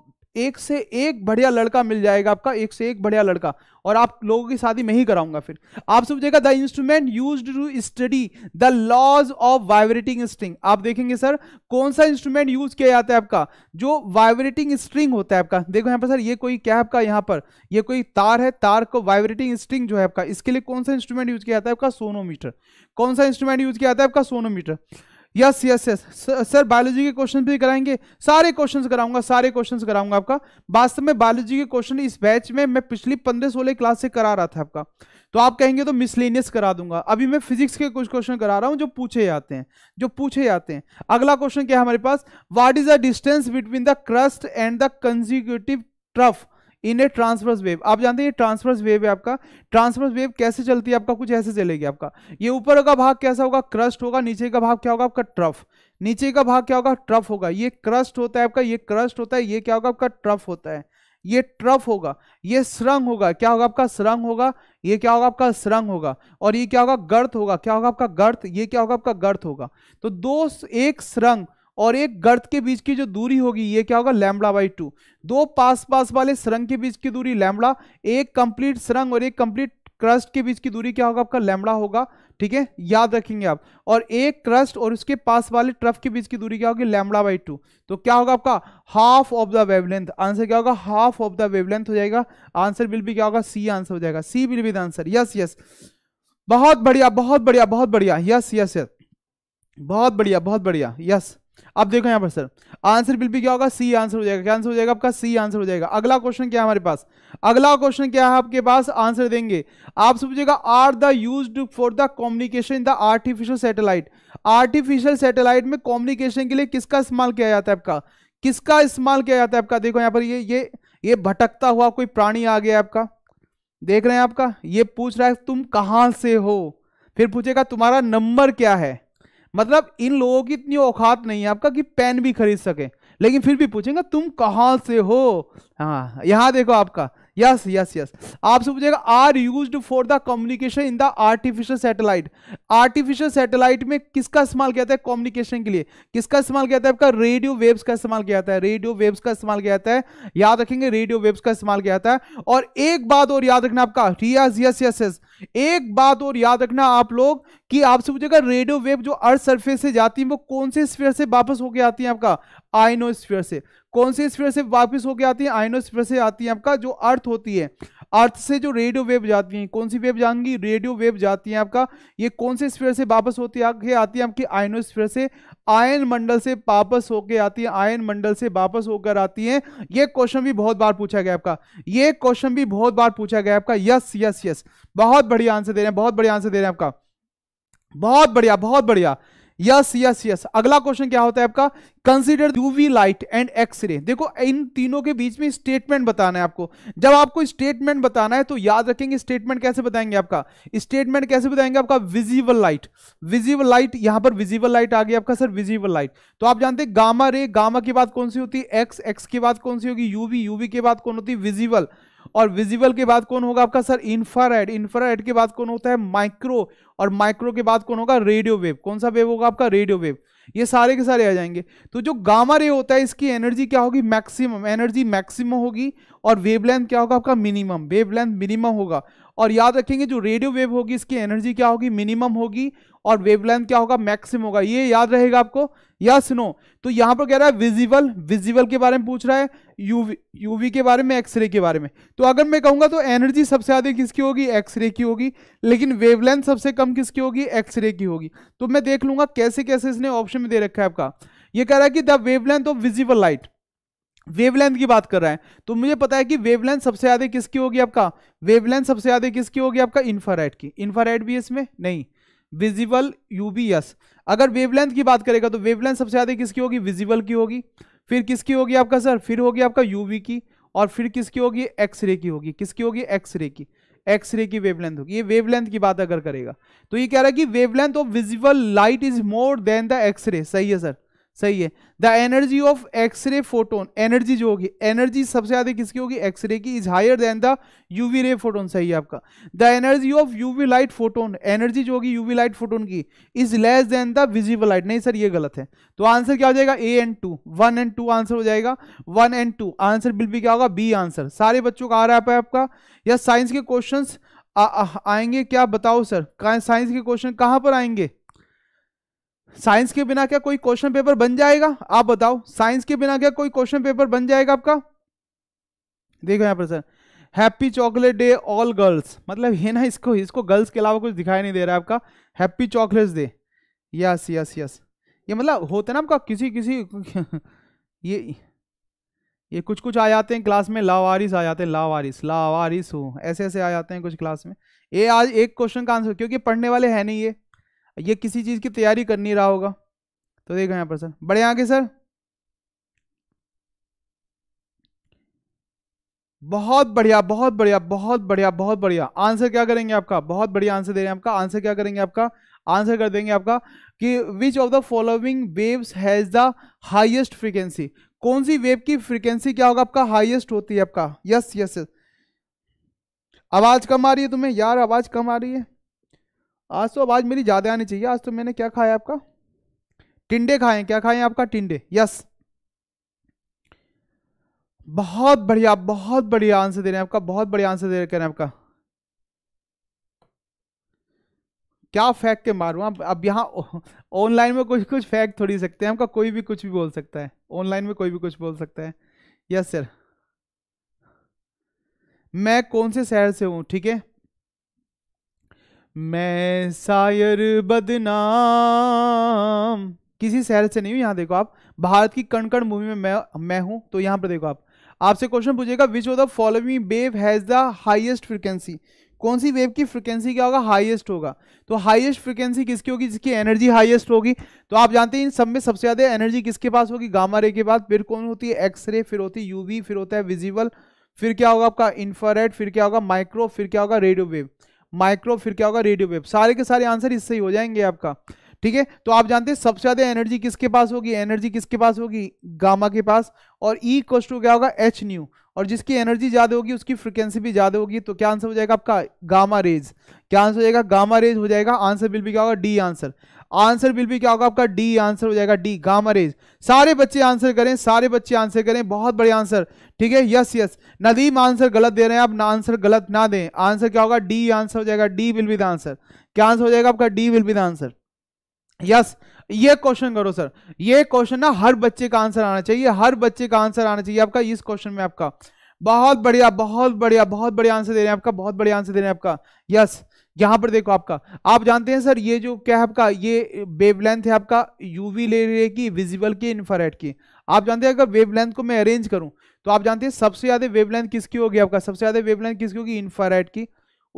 एक से एक बढ़िया लड़का मिल जाएगा आपका एक से एक बढ़िया लड़का और आप लोगों की शादी में ही कराऊंगा फिर आप सब देखा the instrument use to study the laws of vibrating string आप देखेंगे सर कौन सा इंस्ट्रूमेंट यूज किया जाता है आपका जो वाइब्रेटिंग स्ट्रिंग होता है आपका देखो यहां पर सर ये कोई क्या है आपका यहां पर ये कोई तार है तार को वाइब्रेटिंग स्ट्रिंग जो है आपका इसके लिए कौन सा इंस्ट्रूमेंट यूज किया जाता है आपका सोनोमीटर कौन सा इंस्ट्रूमेंट यूज किया जाता है आपका sonometer yes yes yes sir biology के क्वेश्चन भी कराएंगे सारे क्वेश्चंस कराऊंगा सारे क्वेश्चंस कराऊंगा आपका वास्तव में बायोलॉजी के क्वेश्चन इस बैच में मैं पिछली पंद्रह सोलह क्लास से करा रहा था आपका तो आप कहेंगे तो मिसलेनियस करा दूंगा अभी मैं फिजिक्स के कुछ क्वेश्चन करा रहा हूँ जो पूछे जाते हैं जो पूछे जाते हैं अगला क्वेश्चन क्या है हमारे पास what is the distance between the crest and the consecutive trough in a transverse wave आप जानते हैं ये ट्रांसवर्स वेव है आपका ट्रांसफर्स वेव कैसे चलती है आपका कुछ ऐसे चलेगी आपका ये ऊपर का भाग कैसा होगा क्रस्ट होगा नीचे का भाग क्या होगा आपका ट्रफ नीचे का भाग क्या होगा ट्रफ होगा ये क्रस्ट होता है आपका ये क्रस्ट होता है ये क्या होगा आपका ट्रफ होता है ये ट्रफ होगा ये श्रंग होगा क्या होगा आपका श्रंग होगा ये क्या होगा आपका श्रंग होगा और ये क्या होगा गर्त होगा क्या होगा आपका गर्त ये क्या होगा आपका गर्त होगा तो दो एक श्रंग और एक गर्त के बीच की जो दूरी होगी ये क्या होगा लैमड़ा बाई टू दो पास पास वाले सरंग के बीच की दूरी लैमड़ा एक कंप्लीट सरंग और एक कंप्लीट क्रस्ट के बीच की दूरी क्या होगा आपका लैमड़ा होगा ठीक है याद रखेंगे आप और एक क्रस्ट और उसके पास वाले ट्रफ के बीच की दूरी क्या होगी लैमड़ा बाई टू तो क्या होगा आपका half of the wavelength answer क्या होगा हाफ ऑफ द वेवलेंथ हो जाएगा आंसर विल भी क्या होगा सी आंसर हो जाएगा C will be the answer yes yes बहुत बढ़िया बहुत बढ़िया बहुत बढ़िया यस यस यस बहुत बढ़िया बहुत बढ़िया यस अब देखो यहाँ पर सर आंसर बिल भी क्या होगा सी आंसर हो जाएगा क्या आंसर हो जाएगा आपका सी आंसर हो जाएगा अगला क्वेश्चन क्या है हमारे पास अगला क्वेश्चन क्या है आपके पास आंसर देंगे आपसे पूछेगा are the use for the communication the artificial satellite artificial satellite में कम्युनिकेशन के लिए किसका इस्तेमाल किया जाता है आपका किसका इस्तेमाल किया जाता है आपका देखो यहाँ पर ये ये ये भटकता हुआ कोई प्राणी आ गया आपका देख रहे हैं आपका ये पूछ रहा है तुम कहाँ से हो फिर पूछेगा तुम्हारा नंबर क्या है मतलब इन लोगों की इतनी औकात नहीं है आपका कि पेन भी खरीद सके लेकिन फिर भी पूछेंगे तुम कहाँ से हो हाँ यहाँ देखो आपका यस यस यस आपसे पूछेगा are use for the communication in the artificial satellite artificial satellite में किसका इस्तेमाल किया जाता है कम्युनिकेशन के लिए किसका इस्तेमाल किया जाता है आपका रेडियो वेव्स का इस्तेमाल किया जाता है रेडियो वेव्स का इस्तेमाल किया जाता है याद रखेंगे रेडियो वेव्स का इस्तेमाल किया जाता है और एक बात और याद रखना आपका यस यस यस यस एक बात और याद रखना आप लोग कि आपसे पूछेगा रेडियो वेव जो अर्थ सरफेस से जाती है वो कौन से स्फीयर से वापस होके आती है आपका आइनोस्फीयर से कौन सी स्फीयर से वापस होके आती है आइनोस्फीयर से आती है आपका जो अर्थ होती है अर्थ से जो रेडियो वेव जाती हैं कौन सी वेव जाएंगी रेडियो वेव जाती हैं आपका ये कौन से स्फीयर से वापस होती आगे आती है आपकी आयनोस्फीयर से आयन मंडल से वापस होके आती है आयन मंडल से वापस होकर आती हैं ये क्वेश्चन भी बहुत बार पूछा गया आपका ये क्वेश्चन भी बहुत बार पूछा गया आपका यस यस यस बहुत बढ़िया आंसर दे रहे हैं बहुत बढ़िया आंसर दे रहे हैं आपका बहुत बढ़िया बहुत बढ़िया यस यस यस अगला क्वेश्चन क्या होता है आपका consider UV light and X ray देखो इन तीनों के बीच में स्टेटमेंट बताना है आपको जब आपको स्टेटमेंट बताना है तो याद रखेंगे स्टेटमेंट कैसे बताएंगे आपका स्टेटमेंट कैसे बताएंगे आपका विजिबल लाइट विजिबल लाइट यहां पर विजिबल लाइट आ गया आपका सर विजिबल लाइट तो आप जानते हैं गामा रे गामा की बात कौन सी होती है एक्स एक्स की बात कौन सी होगी यूवी यूवी की बात कौन होती है विजिबल और विजिबल के बाद कौन होगा आपका सर इंफ्रारेड इंफ्रारेड के बाद कौन होता है माइक्रो और माइक्रो के बाद कौन होगा रेडियो वेव कौन सा वेव होगा आपका रेडियो वेव ये सारे के सारे आ जाएंगे तो जो गामा रे होता है इसकी एनर्जी क्या होगी मैक्सिमम एनर्जी मैक्सिमम होगी और वेवलेंथ क्या होगा आपका मिनिमम वेवलेंथ मिनिमम होगा और याद रखेंगे जो रेडियो वेव होगी इसकी एनर्जी क्या होगी मिनिमम होगी और वेवलेंथ क्या होगा मैक्सिमम होगा ये याद रहेगा आपको या सुनो तो यहां पर कह रहा है विजिबल विजिबल के बारे में पूछ रहा है यूवी यूवी के बारे में एक्सरे के बारे में तो अगर मैं कहूंगा तो एनर्जी सबसे ज़्यादा किसकी होगी एक्सरे की होगी लेकिन वेवलेंथ सबसे कम किसकी होगी एक्सरे की होगी तो मैं देख लूंगा कैसे कैसे इसने ऑप्शन में दे रखा है आपका ये कह रहा है कि the wavelength of visible light wavelength की बात कर रहा है तो मुझे पता है कि वेवलेंथ सबसे ज्यादा किसकी होगी आपका वेवलेंथ सबसे ज्यादा किसकी होगी आपका इंफ्रारेड की इंफ्रारेड भी इसमें नहीं विजिबल यूबीएस अगर वेवलेंथ की बात करेगा तो वेवलेंथ सबसे ज्यादा किसकी होगी विजिबल की होगी फिर किसकी होगी आपका सर फिर होगी आपका यूवी की और फिर किसकी होगी एक्सरे की होगी किसकी होगी एक्सरे की एक्सरे की वेवलेंथ होगी ये वेवलेंथ की बात अगर करेगा तो ये कह रहा है कि wavelength of visible light is more than the X ray सही है सर सही है the energy of X ray photon energy जो होगी एनर्जी सबसे ज्यादा किसकी होगी एक्सरे की is higher than the UV ray photon सही है आपका the energy of UV light photon energy जो होगी यूवी लाइट फोटोन की is less than the visible light नहीं सर ये गलत है तो आंसर क्या हो जाएगा A and two one and two answer हो जाएगा one and two answer will be क्या होगा बी आंसर सारे बच्चों का आ रहा है आपका या साइंस के क्वेश्चन आएंगे क्या बताओ सर साइंस के क्वेश्चन कहाँ पर आएंगे साइंस के बिना क्या कोई क्वेश्चन पेपर बन जाएगा आप बताओ साइंस के बिना क्या कोई क्वेश्चन पेपर बन जाएगा आपका देखो यहाँ पर sir happy chocolate day all girls मतलब ये ना इसको इसको गर्ल्स के अलावा कुछ दिखाई नहीं दे रहा है आपका happy chocolates day yes yes yes ये मतलब होता है ना आपका किसी किसी ये ये कुछ कुछ आ जाते हैं क्लास में लावारिस आ जाते हैं लावारिस लावारिस हो ऐसे ऐसे आ जाते हैं कुछ क्लास में ये आज एक क्वेश्चन का आंसर क्योंकि पढ़ने वाले हैं नहीं ये ये किसी चीज़ की तैयारी कर नहीं रहा होगा तो देखो यहाँ पर सर बड़े आगे सर बहुत बढ़िया बहुत बढ़िया बहुत बढ़िया बहुत बढ़िया आंसर क्या करेंगे आपका बहुत बढ़िया आंसर दे रहे हैं आपका आंसर क्या करेंगे आपका आंसर कर देंगे आपका कि which of the following waves has the highest frequency कौन सी वेव की फ्रीक्वेंसी क्या होगा आपका हाइएस्ट होती है आपका यस यस यस आवाज कम आ रही है तुम्हें यार आवाज कम आ रही है आज तो आवाज़ मेरी ज़्यादा आनी चाहिए आज तो मैंने क्या खाया आपका टिंडे खाए क्या खाए आपका टिंडे यस बहुत बढ़िया बहुत बढ़िया आंसर दे रहे हैं आपका बहुत बढ़िया आंसर दे रहे हैं आपका क्या फेंक के मारू आप अब यहाँ ऑनलाइन में कुछ कुछ फेंक थोड़ी सकते हैं आपका कोई भी कुछ भी बोल सकता है ऑनलाइन में कोई भी कुछ बोल सकता है यस सर मैं कौन से शहर से हूँ ठीक है मैं सायर बदनाम किसी शहर से नहीं हूं यहाँ देखो आप भारत की कणकण मूवी में मैं मैं हूँ तो यहाँ पर देखो आप आपसे क्वेश्चन पूछेगा which of the following wave has the highest frequency कौन सी वेव की फ्रिक्वेंसी क्या होगा हाईएस्ट होगा तो हाईएस्ट फ्रिक्वेंसी किसकी होगी जिसकी एनर्जी हाईएस्ट होगी तो आप जानते हैं इन सब में सबसे ज़्यादा एनर्जी किसके पास होगी गामा रे के बाद फिर कौन होती है एक्सरे फिर होती है यूवी फिर होता है विजिबल फिर क्या होगा आपका इंफ्रारेड फिर क्या होगा माइक्रो फिर क्या होगा रेडियो वेव माइक्रो फिर क्या होगा रेडियो वेव सारे के सारे आंसर इससे ही हो जाएंगे आपका ठीक है तो आप जानते हैं सबसे ज्यादा एनर्जी किसके पास होगी एनर्जी किसके पास होगी गामा के पास और ई e कोस्ट क्या होगा एच न्यू और जिसकी एनर्जी ज्यादा होगी उसकी फ्रिक्वेंसी भी ज्यादा होगी तो क्या आंसर हो जाएगा आपका गामा रेज क्या आंसर हो जाएगा गामा रेज हो जाएगा आंसर बिल भी क्या होगा D answer answer will be क्या होगा आपका डी आंसर हो जाएगा डी रेज सारे बच्चे आंसर करें सारे बच्चे आंसर करें बहुत बढ़िया आंसर ठीक है यस यस नदीम आंसर गलत दे रहे हैं आप ना आंसर गलत ना दें आंसर क्या होगा डी आंसर हो जाएगा D will be the answer क्या आंसर हो जाएगा आपका D will be the answer yes ये क्वेश्चन करो सर ये क्वेश्चन ना हर बच्चे का आंसर आना चाहिए हर बच्चे का आंसर आना चाहिए आपका इस क्वेश्चन में आपका बहुत बढ़िया बहुत बढ़िया बहुत बढ़िया आंसर दे रहे हैं आपका बहुत बढ़िया आंसर दे रहे हैं आपका यस yes. यहां पर देखो आपका आप जानते हैं सर ये जो क्या है आपका ये वेवलेंथ है आपका यूवी ले रे की विजिबल की इन्फ्रारेड की आप जानते हैं अगर वेवलेंथ को मैं अरेंज करूं तो आप जानते हैं सबसे ज्यादा वेवलेंथ किसकी होगी आपका सबसे ज्यादा वेवलेंथ किसकी होगी इन्फ्रारेड की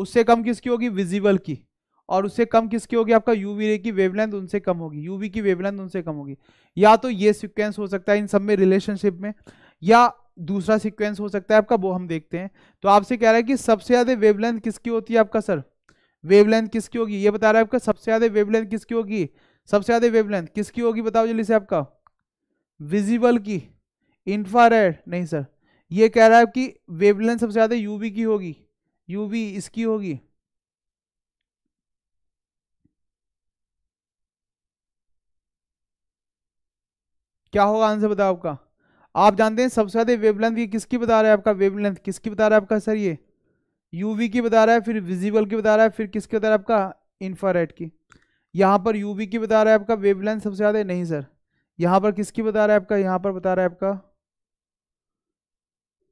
उससे कम किसकी होगी विजिबल की और उससे कम किसकी होगी आपका यूवी रे की वेवलेंथ उनसे कम होगी यूवी की वेवलेंथ उनसे कम होगी या तो ये सिक्वेंस हो सकता है इन सब में रिलेशनशिप में या दूसरा सिक्वेंस हो सकता है आपका वो हम देखते हैं तो आपसे कह रहा है कि सबसे ज्यादा वेवलेंथ किसकी होती है आपका सर वेवलेंथ किसकी होगी ये बता रहा है आपका सबसे ज्यादा वेवलेंथ किसकी होगी सबसे ज्यादा वेवलेंथ किसकी होगी बताओ जल्दी से आपका विजिबल की इंफ्रारेड नहीं सर ये कह रहा है कि वेवलेंथ सबसे ज्यादा यूवी की होगी यूवी इसकी होगी क्या होगा आंसर बताओ आपका आप जानते हैं सबसे ज्यादा वेवलेंथ ये किसकी बता रहा है आपका वेवलेंथ किसकी बता रहा है आपका सर ये यूवी की बता रहा है फिर विजिबल की बता रहा है फिर किसकी बता रहा है आपका इंफ्रारेड की यहाँ पर यूवी की बता रहा है आपका वेवलेंथ सबसे ज़्यादा नहीं सर यहाँ पर किसकी बता रहा है आपका यहाँ पर बता रहा है आपका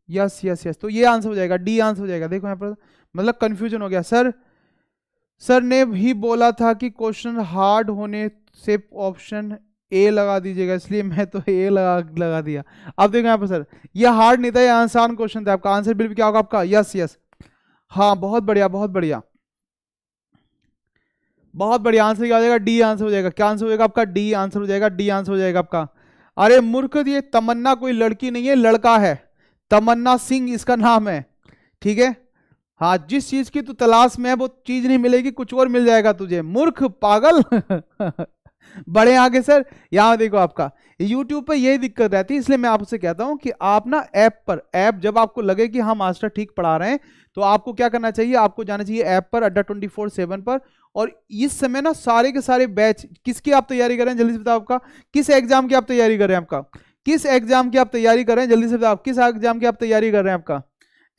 यस यस यस तो ये आंसर हो जाएगा डी आंसर हो जाएगा देखो यहाँ पर मतलब कन्फ्यूजन हो गया सर सर ने भी बोला था कि क्वेश्चन हार्ड होने से ऑप्शन ए लगा दीजिएगा इसलिए मैं तो ए लगा लगा दिया अब देखो यहाँ पर सर ये हार्ड नहीं था ये आसान क्वेश्चन था आपका आंसर बिल्कुल क्या होगा आपका यस यस हाँ बहुत बढ़िया बहुत बढ़िया बहुत बढ़िया आंसर क्या हो जाएगा डी आंसर हो जाएगा क्या आंसर हो जाएगा आपका डी आंसर हो जाएगा डी आंसर हो जाएगा आपका अरे मूर्ख ये तमन्ना कोई लड़की नहीं है लड़का है तमन्ना सिंह इसका नाम है ठीक है हाँ जिस चीज की तू तलाश में है वो चीज नहीं मिलेगी कुछ और मिल जाएगा तुझे मूर्ख पागल बड़े आगे सर यहाँ देखो आपका यूट्यूब पर यही दिक्कत रहती है इसलिए मैं आपसे कहता हूँ कि आप ना ऐप पर ऐप जब आपको लगे कि हाँ मास्टर ठीक पढ़ा रहे हैं तो आपको क्या करना चाहिए आपको जाना चाहिए ऐप पर अड्डा ट्वेंटी फोर सेवन पर और इस समय ना सारे के सारे बैच किसकी आप तैयारी कर रहे हैं जल्दी से बताओ आपका किस एग्जाम की आप तैयारी कर रहे हैं आपका किस एग्जाम की आप तैयारी कर रहे हैं जल्दी से बताओ किस एग्जाम की आप तैयारी कर रहे हैं आपका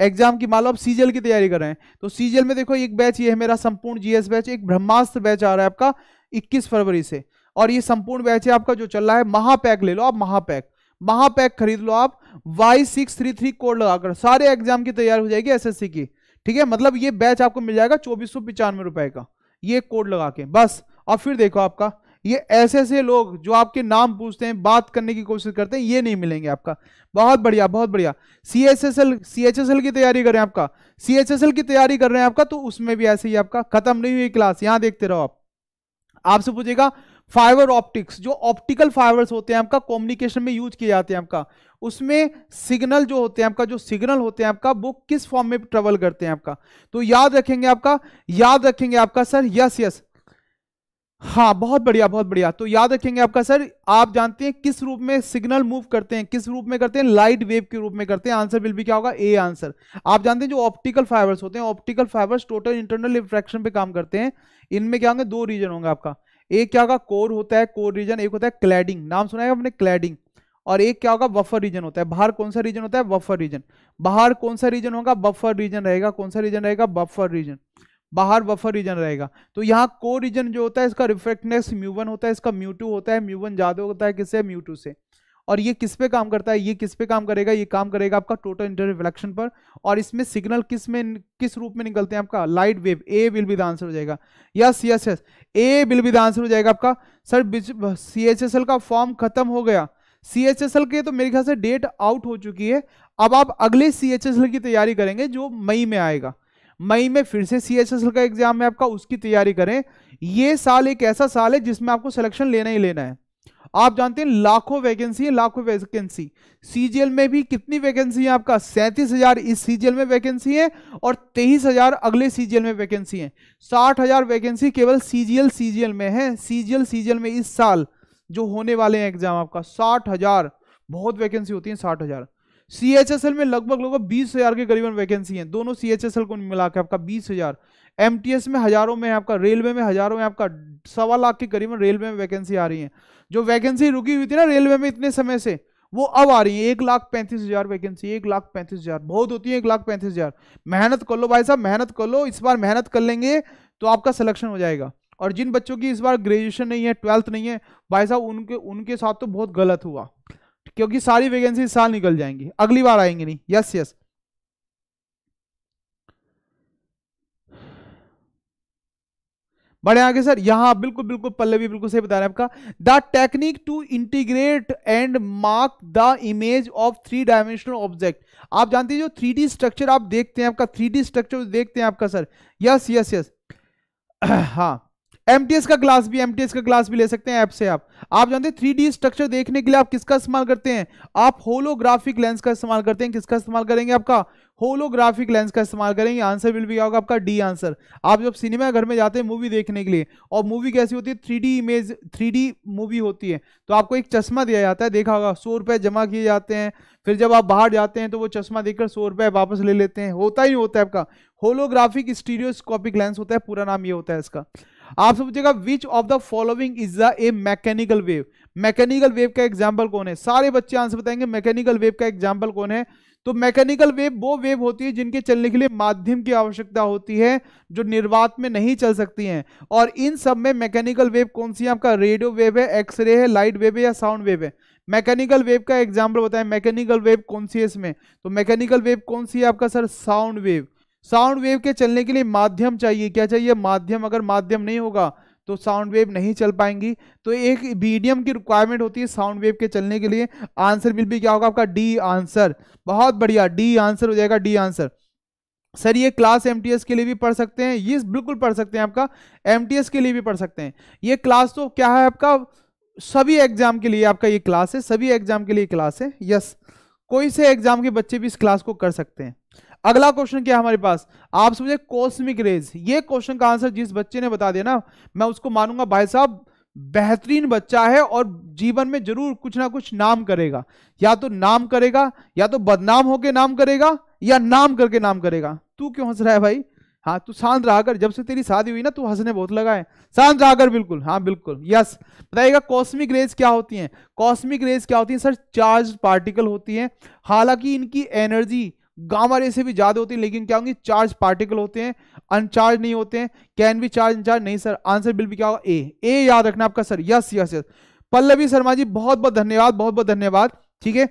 एग्जाम की मान लो आप सीजल की तैयारी कर रहे हैं तो सीजल में देखो एक बैच ये है मेरा संपूर्ण जीएस बैच एक ब्रह्मास्त्र बैच आ रहा है आपका 21 फरवरी से और ये संपूर्ण बैच है आपका जो चल रहा है महापैक ले लो आप महापैक महापैक खरीद लो आप Y six three three code लगाकर सारे एग्जाम की तैयारी हो जाएगी एसएससी की ठीक है मतलब ये बैच आपको मिल जाएगा चौबीस सौ पचानवे रुपए का ये कोड लगा के बस और फिर देखो आपका ये ऐसे ऐसे लोग जो आपके नाम पूछते हैं बात करने की कोशिश करते हैं ये नहीं मिलेंगे आपका बहुत बढ़िया बहुत बढ़िया C H S L C H S L की तैयारी कर रहे हैं आपका सी एच एस एल की तैयारी कर रहे हैं आपका तो उसमें भी ऐसे ही आपका खत्म नहीं हुई क्लास यहां देखते रहो आप आपसे पूछेगा फाइबर ऑप्टिक्स जो ऑप्टिकल फाइबर्स होते हैं आपका कम्युनिकेशन में यूज किए जाते हैं आपका उसमें सिग्नल जो होते हैं आपका जो सिग्नल होते हैं आपका वो किस फॉर्म में ट्रेवल करते हैं आपका तो याद रखेंगे आपका याद रखेंगे आपका सर यस यस हाँ बहुत बढ़िया बहुत बढ़िया तो याद रखेंगे आपका सर आप जानते हैं किस रूप में सिग्नल मूव करते हैं किस रूप में करते हैं लाइट वेव के रूप में करते हैं आंसर विल भी क्या होगा ए आंसर आप जानते हैं जो ऑप्टिकल फाइबर्स होते हैं optical fibres total internal refraction पे काम करते हैं इनमें क्या होंगे दो रीजन होंगे आपका एक क्या होगा कोर होता है कोर रीजन एक होता है क्लैडिंग नाम सुना है क्लैडिंग और एक क्या होगा बफर रीजन होता है बाहर कौन सा रीजन होता है बफर रीजन बाहर कौन सा रीजन होगा बफर रीजन रहेगा कौन सा रीजन रहेगा बफर रीजन बाहर बफर रीजन रहेगा तो यहाँ को रीजन जो होता है इसका रिफ्लेक्टनेस म्यूवन होता है इसका म्यूटू होता है म्यूवन ज्यादा होता है किससे म्यूटू से और ये किस पे काम करता है ये किस पे काम करेगा ये काम करेगा आपका टोटल इंटर रिफ्लेक्शन पर और इसमें सिग्नल किस में किस रूप में निकलते हैं आपका light wave A will be the answer हो जाएगा yes yes yes A will be the answer हो जाएगा आपका sir C H S L का फॉर्म खत्म हो गया सी एच एस एल के तो मेरे ख्याल से डेट आउट हो चुकी है अब आप अगले सी एच एस एल की तैयारी करेंगे जो मई में आएगा मई में फिर से सी एच एस एल का एग्जाम है आपका उसकी तैयारी करें ये साल एक ऐसा साल है जिसमें आपको सिलेक्शन लेना ही लेना है आप जानते हैं लाखों वैकेंसी है लाखों वैकेंसी सीजीएल में भी कितनी वैकेंसी है आपका सैंतीस हजार इस सीजीएल में वैकेंसी है और तेईस हजार अगले सीजीएल में वैकेंसी है साठ हजार वैकेंसी केवल सीजीएल सीजीएल में है सीजीएल सीजीएल में इस साल जो होने वाले हैं एग्जाम आपका साठ हजार बहुत वैकेंसी होती है साठ हजार सी एच एस एल में लगभग लगभग बीस हजार के करीबन वैकेंसी है दोनों सी एच एस एल को मिला के आपका बीस हजार एम टी एस में हजारों में आपका रेलवे में हजारों में आपका सवा लाख के करीबन रेलवे में वैकेंसी आ रही है जो वैकेंसी रुकी हुई थी ना रेलवे में इतने समय से वो अब आ रही है एक लाख पैंतीस हजार वैकेंसी एक लाख पैंतीस हजार बहुत होती है एक लाख पैंतीस हजार मेहनत कर लो भाई साहब मेहनत कर लो इस बार मेहनत कर लेंगे तो आपका सिलेक्शन हो जाएगा और जिन बच्चों की इस बार ग्रेजुएशन नहीं है ट्वेल्थ नहीं है भाई साहब उनके उनके साथ तो बहुत गलत हुआ क्योंकि सारी वैकेंसी साल निकल जाएंगी अगली बार आएंगे नहीं यस यस बड़े आगे सर यहां बिल्कुल बिल्कुल पल्लवी बिल्कुल सही बता रहे हैं आपका the technique to integrate and mark the image of three dimensional object आप जानते हैं जो थ्री स्ट्रक्चर आप देखते हैं आपका थ्री स्ट्रक्चर देखते हैं आपका सर यस यस यस हाँ एमटीएस का ग्लास भी एमटीएस का ग्लास भी ले सकते हैं ऐप से आप आप जानते हैं थ्री स्ट्रक्चर देखने के लिए आप किसका इस्तेमाल करते हैं आप होलोग्राफिक लेंस का इस्तेमाल करते हैं किसका इस्तेमाल करेंगे आपका होलोग्राफिक लेंस का इस्तेमाल करेंगे आंसर विल भी क्या होगा आपका डी आंसर आप जब सिनेमा घर में जाते हैं मूवी देखने के लिए और मूवी कैसी होती है थ्री इमेज थ्री मूवी होती है तो आपको एक चश्मा दिया जाता है देखा होगा सौ रुपये जमा किए जाते हैं फिर जब आप बाहर जाते हैं तो वो चश्मा देकर सौ रुपये वापस ले लेते हैं होता ही होता है आपका होलोग्राफिक स्टीरियोस्कोपिक लेंस होता है पूरा नाम ये होता है इसका आप पूछेगा which of the following is the A mechanical wave mechanical wave का एग्जाम्पल कौन है सारे बच्चे आंसर बताएंगे मैकेनिकल वेव का एग्जाम्पल कौन है तो मैकेनिकल वेव वो वेव होती है जिनके चलने के लिए माध्यम की आवश्यकता होती है जो निर्वात में नहीं चल सकती हैं और इन सब में मैकेनिकल वेव कौन सी आपका रेडियो वेव है एक्सरे है लाइट वेव है या साउंड वेव है मैकेनिकल वेव का एग्जाम्पल बताएं मैकेनिकल वेव कौन सी है इसमें तो मैकेनिकल वेव कौन सी है आपका sir sound wave sound wave के चलने के लिए माध्यम चाहिए क्या चाहिए माध्यम अगर माध्यम नहीं होगा तो साउंड वेव नहीं चल पाएंगी तो एक मीडियम की रिक्वायरमेंट होती है साउंड वेव के चलने के लिए आंसर विल भी क्या होगा आपका डी आंसर बहुत बढ़िया डी आंसर हो जाएगा डी आंसर सर ये क्लास एम के लिए भी पढ़ सकते हैं ये बिल्कुल पढ़ सकते हैं आपका एम के लिए भी पढ़ सकते हैं ये क्लास तो क्या है आपका सभी एग्जाम के लिए आपका ये क्लास है सभी एग्जाम के लिए क्लास है यस कोई से एग्जाम के बच्चे भी इस क्लास को कर सकते हैं अगला क्वेश्चन क्या है हमारे पास आप समझे कॉस्मिक रेज ये क्वेश्चन का आंसर जिस बच्चे ने बता दिया ना मैं उसको मानूंगा भाई साहब बेहतरीन बच्चा है और जीवन में जरूर कुछ ना कुछ नाम करेगा या तो नाम करेगा या तो बदनाम होकर नाम करेगा या नाम करके नाम करेगा तू क्यों हंस रहा है भाई हाँ तू शांत रहा जब से तेरी शादी हुई ना तू हंसने बहुत लगा है शांत रहा बिल्कुल हाँ बिल्कुल यस बताइएगा कॉस्मिक रेज क्या होती हैं कॉस्मिक रेज क्या होती हैं सर चार्ज पार्टिकल होती हैं हालांकि इनकी एनर्जी गामा रे से भी ज्यादा होती है लेकिन क्या होंगी चार्ज पार्टिकल होते हैं अनचार्ज नहीं होते हैं कैन भी चार्ज अनचार्ज नहीं सर आंसर बिल भी क्या होगा ए ए याद रखना आपका sir yes yes yes Pallavi Sharma ji बहुत बहुत धन्यवाद बहुत बहुत धन्यवाद ठीक है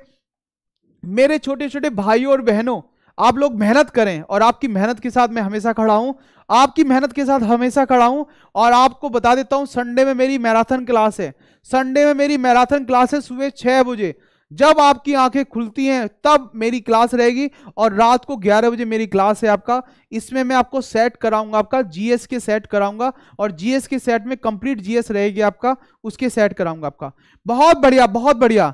मेरे छोटे छोटे भाइयों और बहनों आप लोग मेहनत करें और आपकी मेहनत के साथ मैं हमेशा खड़ा हूं आपकी मेहनत के साथ हमेशा खड़ा हूं और आपको बता देता हूं संडे में मेरी मैराथन क्लास है संडे में मेरी मैराथन क्लास है सुबह छह बजे जब आपकी आंखें खुलती हैं तब मेरी क्लास रहेगी और रात को 11 बजे मेरी क्लास है आपका इसमें मैं आपको सेट कराऊंगा आपका जीएस के सेट कराऊंगा और जीएस के सेट में कंप्लीट जीएस रहेगी आपका उसके सेट कराऊंगा आपका बहुत बढ़िया बहुत बढ़िया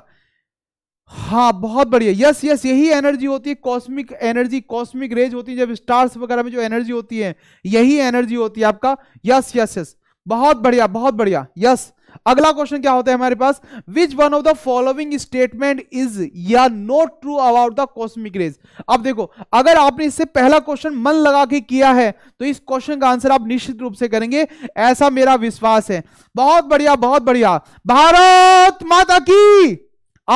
हाँ बहुत बढ़िया यस यस यही एनर्जी होती है कॉस्मिक एनर्जी कॉस्मिक रेज होती है जब स्टार्स वगैरह में जो एनर्जी होती है यही एनर्जी होती है आपका यस यस यस बहुत बढ़िया बहुत बढ़िया यस अगला क्वेश्चन क्या होता है हमारे पास which one of the following statement is या not true about the cosmic rays अब देखो अगर आपने इससे पहला क्वेश्चन मन लगा के किया है तो इस क्वेश्चन का आंसर आप निश्चित रूप से करेंगे ऐसा मेरा विश्वास है बहुत बढ़िया बहुत बढ़िया भारत माता की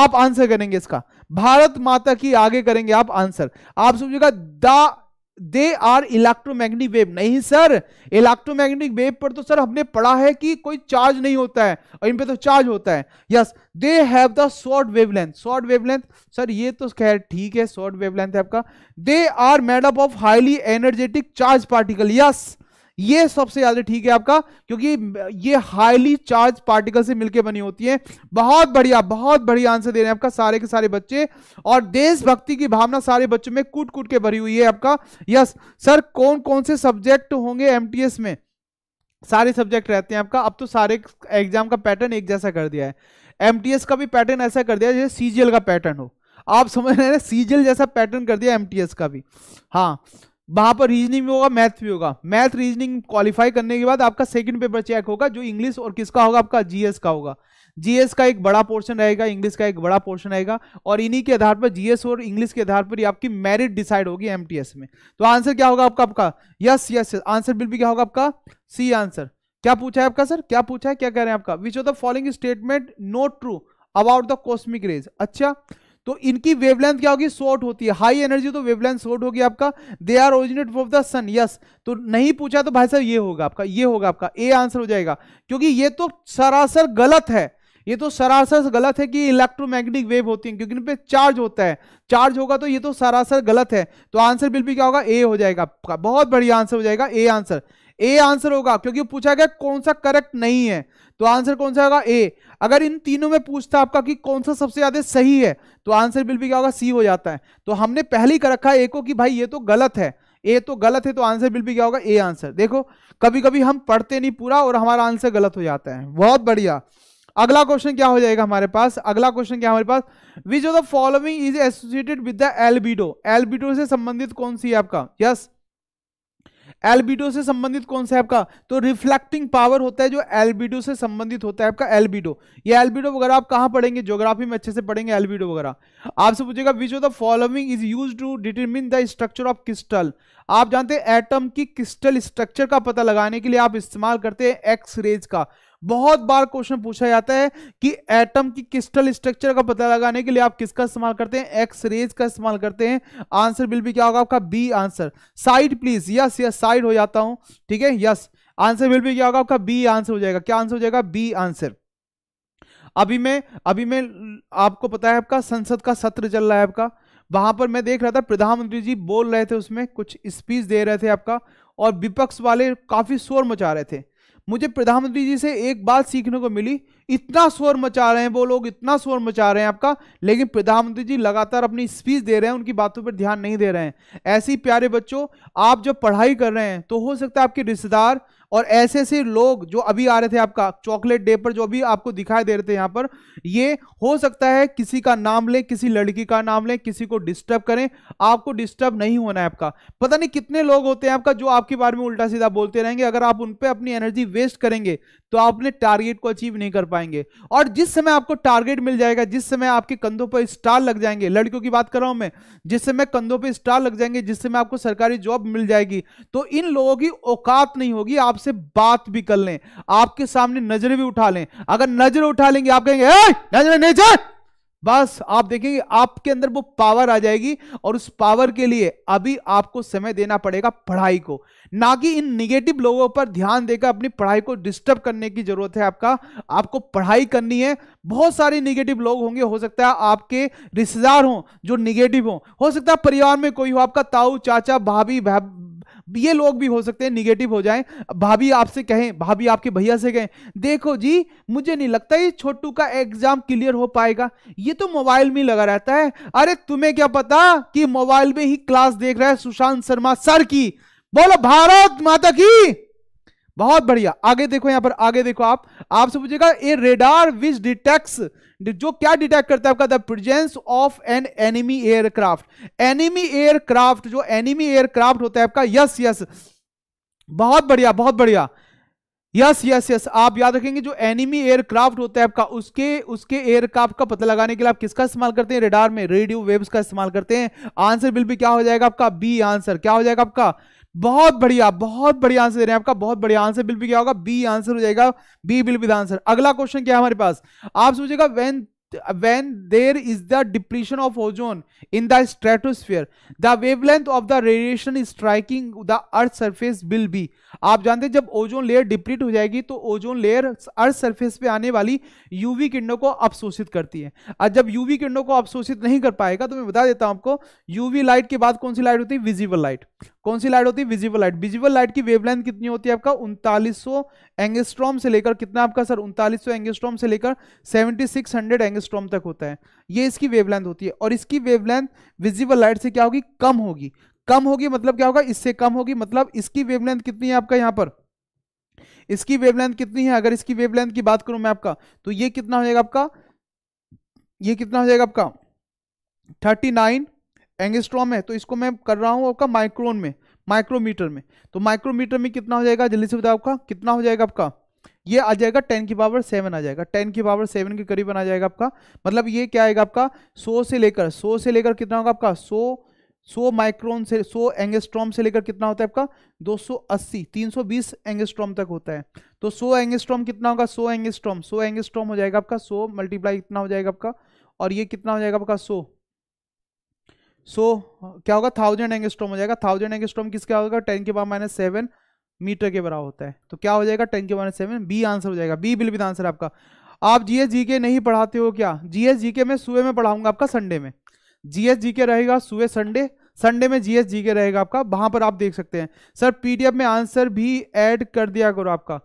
आप आंसर करेंगे इसका भारत माता की आगे करेंगे आप आंसर आप समझिएगा दे आर इलेक्ट्रोमैग्नेटिक वेव नहीं सर इलेक्ट्रोमैग्नेटिक वेव पर तो सर हमने पढ़ा है कि कोई चार्ज नहीं होता है और इन पे तो चार्ज होता है yes they have the short wavelength short wavelength sir ये तो खैर ठीक है शॉर्ट वेवलेंथ है आपका they are made up of highly energetic charge particle yes yes, ये सबसे ज्यादा ठीक है आपका क्योंकि ये हाईली चार्ज पार्टिकल से मिलकर बनी होती है बहुत बढ़िया बहुत बढ़िया आंसर दे रहे हैं आपका सारे के सारे बच्चे और देशभक्ति की भावना सारे बच्चों में कूट कूट के भरी हुई है आपका यस सर कौन कौन से सब्जेक्ट होंगे एम में सारे सब्जेक्ट रहते हैं आपका अब तो सारे एग्जाम का पैटर्न एक जैसा कर दिया है एम का भी पैटर्न ऐसा कर दिया जैसे सीजीएल का पैटर्न हो आप समझ रहे हैं सीजीएल जैसा पैटर्न कर दिया एम का भी हाँ वहां पर रीजनिंग भी होगा मैथ भी होगा मैथ रीजनिंग क्वालिफाई करने के बाद आपका सेकंड पेपर चेक होगा जो इंग्लिश और किसका होगा आपका जीएस का होगा जीएस का एक बड़ा पोर्शन रहेगा इंग्लिश का एक बड़ा पोर्शन रहेगा और इन्हीं के आधार पर जीएस और इंग्लिश के आधार पर आपकी मेरिट डिसाइड होगी एमटीएस में तो आंसर क्या होगा आपका आपका yes yes answer will be क्या होगा आपका सी आंसर क्या पूछा है आपका सर क्या पूछा है क्या कह रहे हैं आपका which of the following statement not true about the cosmic rays अच्छा तो इनकी वेवलेंथ क्या होगी शॉर्ट होती है हाई एनर्जी तो वेवलेंथ शॉर्ट होगी आपका they are originate from the sun yes तो नहीं पूछा तो भाई साहब ये होगा आपका ये होगा आपका ए आंसर हो जाएगा क्योंकि ये तो सरासर गलत है ये तो सरासर गलत है कि इलेक्ट्रोमैग्नेटिक वेव होती है क्योंकि इन पे चार्ज होता है चार्ज होगा तो ये तो सरासर गलत है तो आंसर बिल्कुल क्या होगा ए हो जाएगा आपका बहुत बढ़िया आंसर हो जाएगा ए आंसर ए आंसर होगा क्योंकि पूछा गया कौन सा करेक्ट नहीं है तो आंसर कौन सा होगा ए अगर इन तीनों में पूछता आपका कि कौन सा सबसे ज्यादा सही है तो आंसर बिल भी क्या होगा सी हो जाता है तो हमने पहले ही कर रखा है ए को कि भाई ये तो गलत है ए तो गलत है तो आंसर बिल भी क्या होगा ए आंसर देखो कभी कभी हम पढ़ते नहीं पूरा और हमारा आंसर गलत हो जाता है बहुत बढ़िया अगला क्वेश्चन क्या हो जाएगा हमारे पास अगला क्वेश्चन क्या हमारे पास which of the following is associated with the albedo albedo से संबंधित कौन सी है आपका यस yes. एल्बिडो से संबंधित कौन सा है आपका तो रिफ्लेक्टिंग पावर होता है जो एल्बिडो से संबंधित होता है आपका एल्बिडो ये एल्बिडो वगैरह आप कहाँ पढ़ेंगे ज्योग्राफी में अच्छे से पढ़ेंगे एल्बिडो वगैरह आपसे पूछेगा which of the following is use to determine the structure of crystal आप जानते हैं एटम की क्रिस्टल स्ट्रक्चर का पता लगाने के लिए आप इस्तेमाल करते हैं एक्स रेज का बहुत बार क्वेश्चन पूछा जाता है कि एटम की क्रिस्टल स्ट्रक्चर का पता लगाने के लिए आप किसका इस्तेमाल करते हैं एक्स रेज का इस्तेमाल करते हैं आंसर बिल भी क्या होगा आपका B answer side please yes yes side हो जाता हूं ठीक है यस आंसर बिल भी क्या होगा आपका बी आंसर हो जाएगा क्या आंसर हो जाएगा बी आंसर अभी मैं अभी मैं आपको पता है आपका संसद का सत्र चल रहा है आपका वहां पर मैं देख रहा था प्रधानमंत्री जी बोल रहे थे उसमें कुछ स्पीच दे रहे थे आपका और विपक्ष वाले काफी शोर मचा रहे थे मुझे प्रधानमंत्री जी से एक बात सीखने को मिली इतना शोर मचा रहे हैं वो लोग इतना शोर मचा रहे हैं आपका लेकिन प्रधानमंत्री जी लगातार अपनी स्पीच दे रहे हैं उनकी बातों पर ध्यान नहीं दे रहे हैं ऐसे प्यारे बच्चों आप जब पढ़ाई कर रहे हैं तो हो सकता है आपके रिश्तेदार और ऐसे ऐसे लोग जो अभी आ रहे थे आपका चॉकलेट डे पर जो अभी आपको दिखाई दे रहे थे यहाँ पर ये हो सकता है किसी का नाम लें किसी लड़की का नाम लें किसी को डिस्टर्ब करें आपको डिस्टर्ब नहीं होना है आपका पता नहीं कितने लोग होते हैं आपका जो आपके बारे में उल्टा सीधा बोलते रहेंगे अगर आप उन पर अपनी एनर्जी वेस्ट करेंगे तो आप अपने टारगेट को अचीव नहीं कर पाएंगे और जिस समय आपको टारगेट मिल जाएगा जिस समय आपके कंधों पर स्टार लग जाएंगे लड़कियों की बात कर रहा हूं मैं जिस समय कंधों पर स्टार लग जाएंगे जिस समय आपको सरकारी जॉब मिल जाएगी तो इन लोगों की औकात नहीं होगी आपसे बात भी कर लें आपके सामने नजरें भी उठा लें अगर नजर उठा लेंगे आप कहेंगे नजर नहीं बस आप देखेंगे आपके अंदर वो पावर आ जाएगी और उस पावर के लिए अभी आपको समय देना पड़ेगा पढ़ाई को ना कि इन निगेटिव लोगों पर ध्यान देकर अपनी पढ़ाई को डिस्टर्ब करने की जरूरत है आपका आपको पढ़ाई करनी है बहुत सारे निगेटिव लोग होंगे हो सकता है आपके रिश्तेदार हों जो निगेटिव हों हो सकता है परिवार में कोई हो आपका ताऊ चाचा भाभी ये लोग भी हो सकते हैं निगेटिव हो जाए भाभी आपसे कहें भाभी आपके भैया से कहें देखो जी मुझे नहीं लगता ये छोटू का एग्जाम क्लियर हो पाएगा ये तो मोबाइल में लगा रहता है अरे तुम्हें क्या पता कि मोबाइल में ही क्लास देख रहा है सुशांत शर्मा सर की बोलो भारत माता की बहुत बढ़िया आगे देखो यहां पर आगे देखो आप आपसे पूछेगा ए रेडार विच डिटेक्ट जो क्या डिटेक्ट करता है आपका the presence of an enemy aircraft enemy aircraft जो एनिमी एयरक्राफ्ट होता है आपका यस यस बहुत बढ़िया बहुत बढ़िया यस यस यस आप याद रखेंगे जो एनिमी एयरक्राफ्ट होता है आपका उसके उसके एयरक्राफ्ट का पता लगाने के लिए आप किसका इस्तेमाल करते हैं रेडार में रेडियो वेव्स का इस्तेमाल करते हैं आंसर बिल भी क्या हो जाएगा आपका बी आंसर क्या हो जाएगा आपका बहुत बढ़िया बहुत बढ़िया आंसर दे रहे हैं आपका बहुत बढ़िया आंसर बिल भी क्या होगा बी आंसर हो जाएगा बी बिल विद आंसर अगला क्वेश्चन क्या है हमारे पास आप सोचेगा when when there is the depletion of ozone in the stratosphere the wavelength of the radiation striking the earth surface will be आप जानते हैं जब ओजोन लेयर डिप्लीट हो जाएगी तो ओजोन लेयर अर्थ सरफेस पे आने वाली यूवी किरणों को अवशोषित करती है और जब यूवी किरणों को अवशोषित नहीं कर पाएगा तो मैं बता देता हूं आपको यूवी लाइट के बाद कौन सी लाइट होती है विजिबल लाइट कौन सी लाइट होती है विजिबल लाइट विजिबल लाइट की वेवलेंथ कितनी होती है आपका उनतालीस एंगस्ट्रॉम से लेकर कितना आपका सर उनतालीस एंगस्ट्रॉम से लेकर 7600 एंगस्ट्रॉम तक होता है ये इसकी वेवलेंथ होती है और इसकी वेवलेंथ विजिबल लाइट से क्या होगी कम होगी कम होगी मतलब क्या होगा इससे कम होगी मतलब इसकी वेवलेंथ कितनी है आपका यहाँ पर इसकी वेवलेंथ कितनी है अगर इसकी वेवलेंथ की बात करूं मैं आपका तो ये कितना हो जाएगा आपका ये कितना हो जाएगा आपका थर्टी एंगस्ट्रॉम है तो इसको मैं कर रहा हूँ आपका माइक्रोन में माइक्रोमीटर में तो माइक्रोमीटर में कितना हो जाएगा जल्दी से बताओ आपका कितना हो जाएगा आपका ये आ जाएगा टेन की पावर सेवन आ जाएगा टेन की पावर सेवन के करीबन आ जाएगा आपका मतलब ये क्या आएगा आपका सौ से लेकर सौ से लेकर कितना होगा आपका सौ सौ माइक्रोन से सौ एंगस्ट्रॉम से लेकर कितना होता है आपका सौ बीस एंगस्ट्रॉम तक होता है तो सौ एंगस्ट्रॉम कितना होगा सौ एंगस्ट्रॉम सौ एंगस्ट्रॉम हो जाएगा आपका सौ मल्टीप्लाई कितना हो जाएगा आपका और ये कितना हो जाएगा आपका सौ सो so, क्या होगा थाउजेंड एंगस्ट्रोम हो जाएगा थाउजेंड एंगस्ट्रोम किसके होगा टेन के पावर माइनस सेवन मीटर के बराबर होता है तो क्या हो जाएगा टेन के माइनस सेवन बी आंसर हो जाएगा बी बिल विद आंसर आपका आप जीएस जी के नहीं पढ़ाते हो क्या जीएस जी के मैं सुबह में पढ़ाऊंगा आपका संडे में जीएस जी के रहेगा सुबह संडे संडे में जीएस जी के रहेगा आपका वहां पर आप देख सकते हैं सर पीडीएफ में आंसर भी ऐड कर दिया करो आपका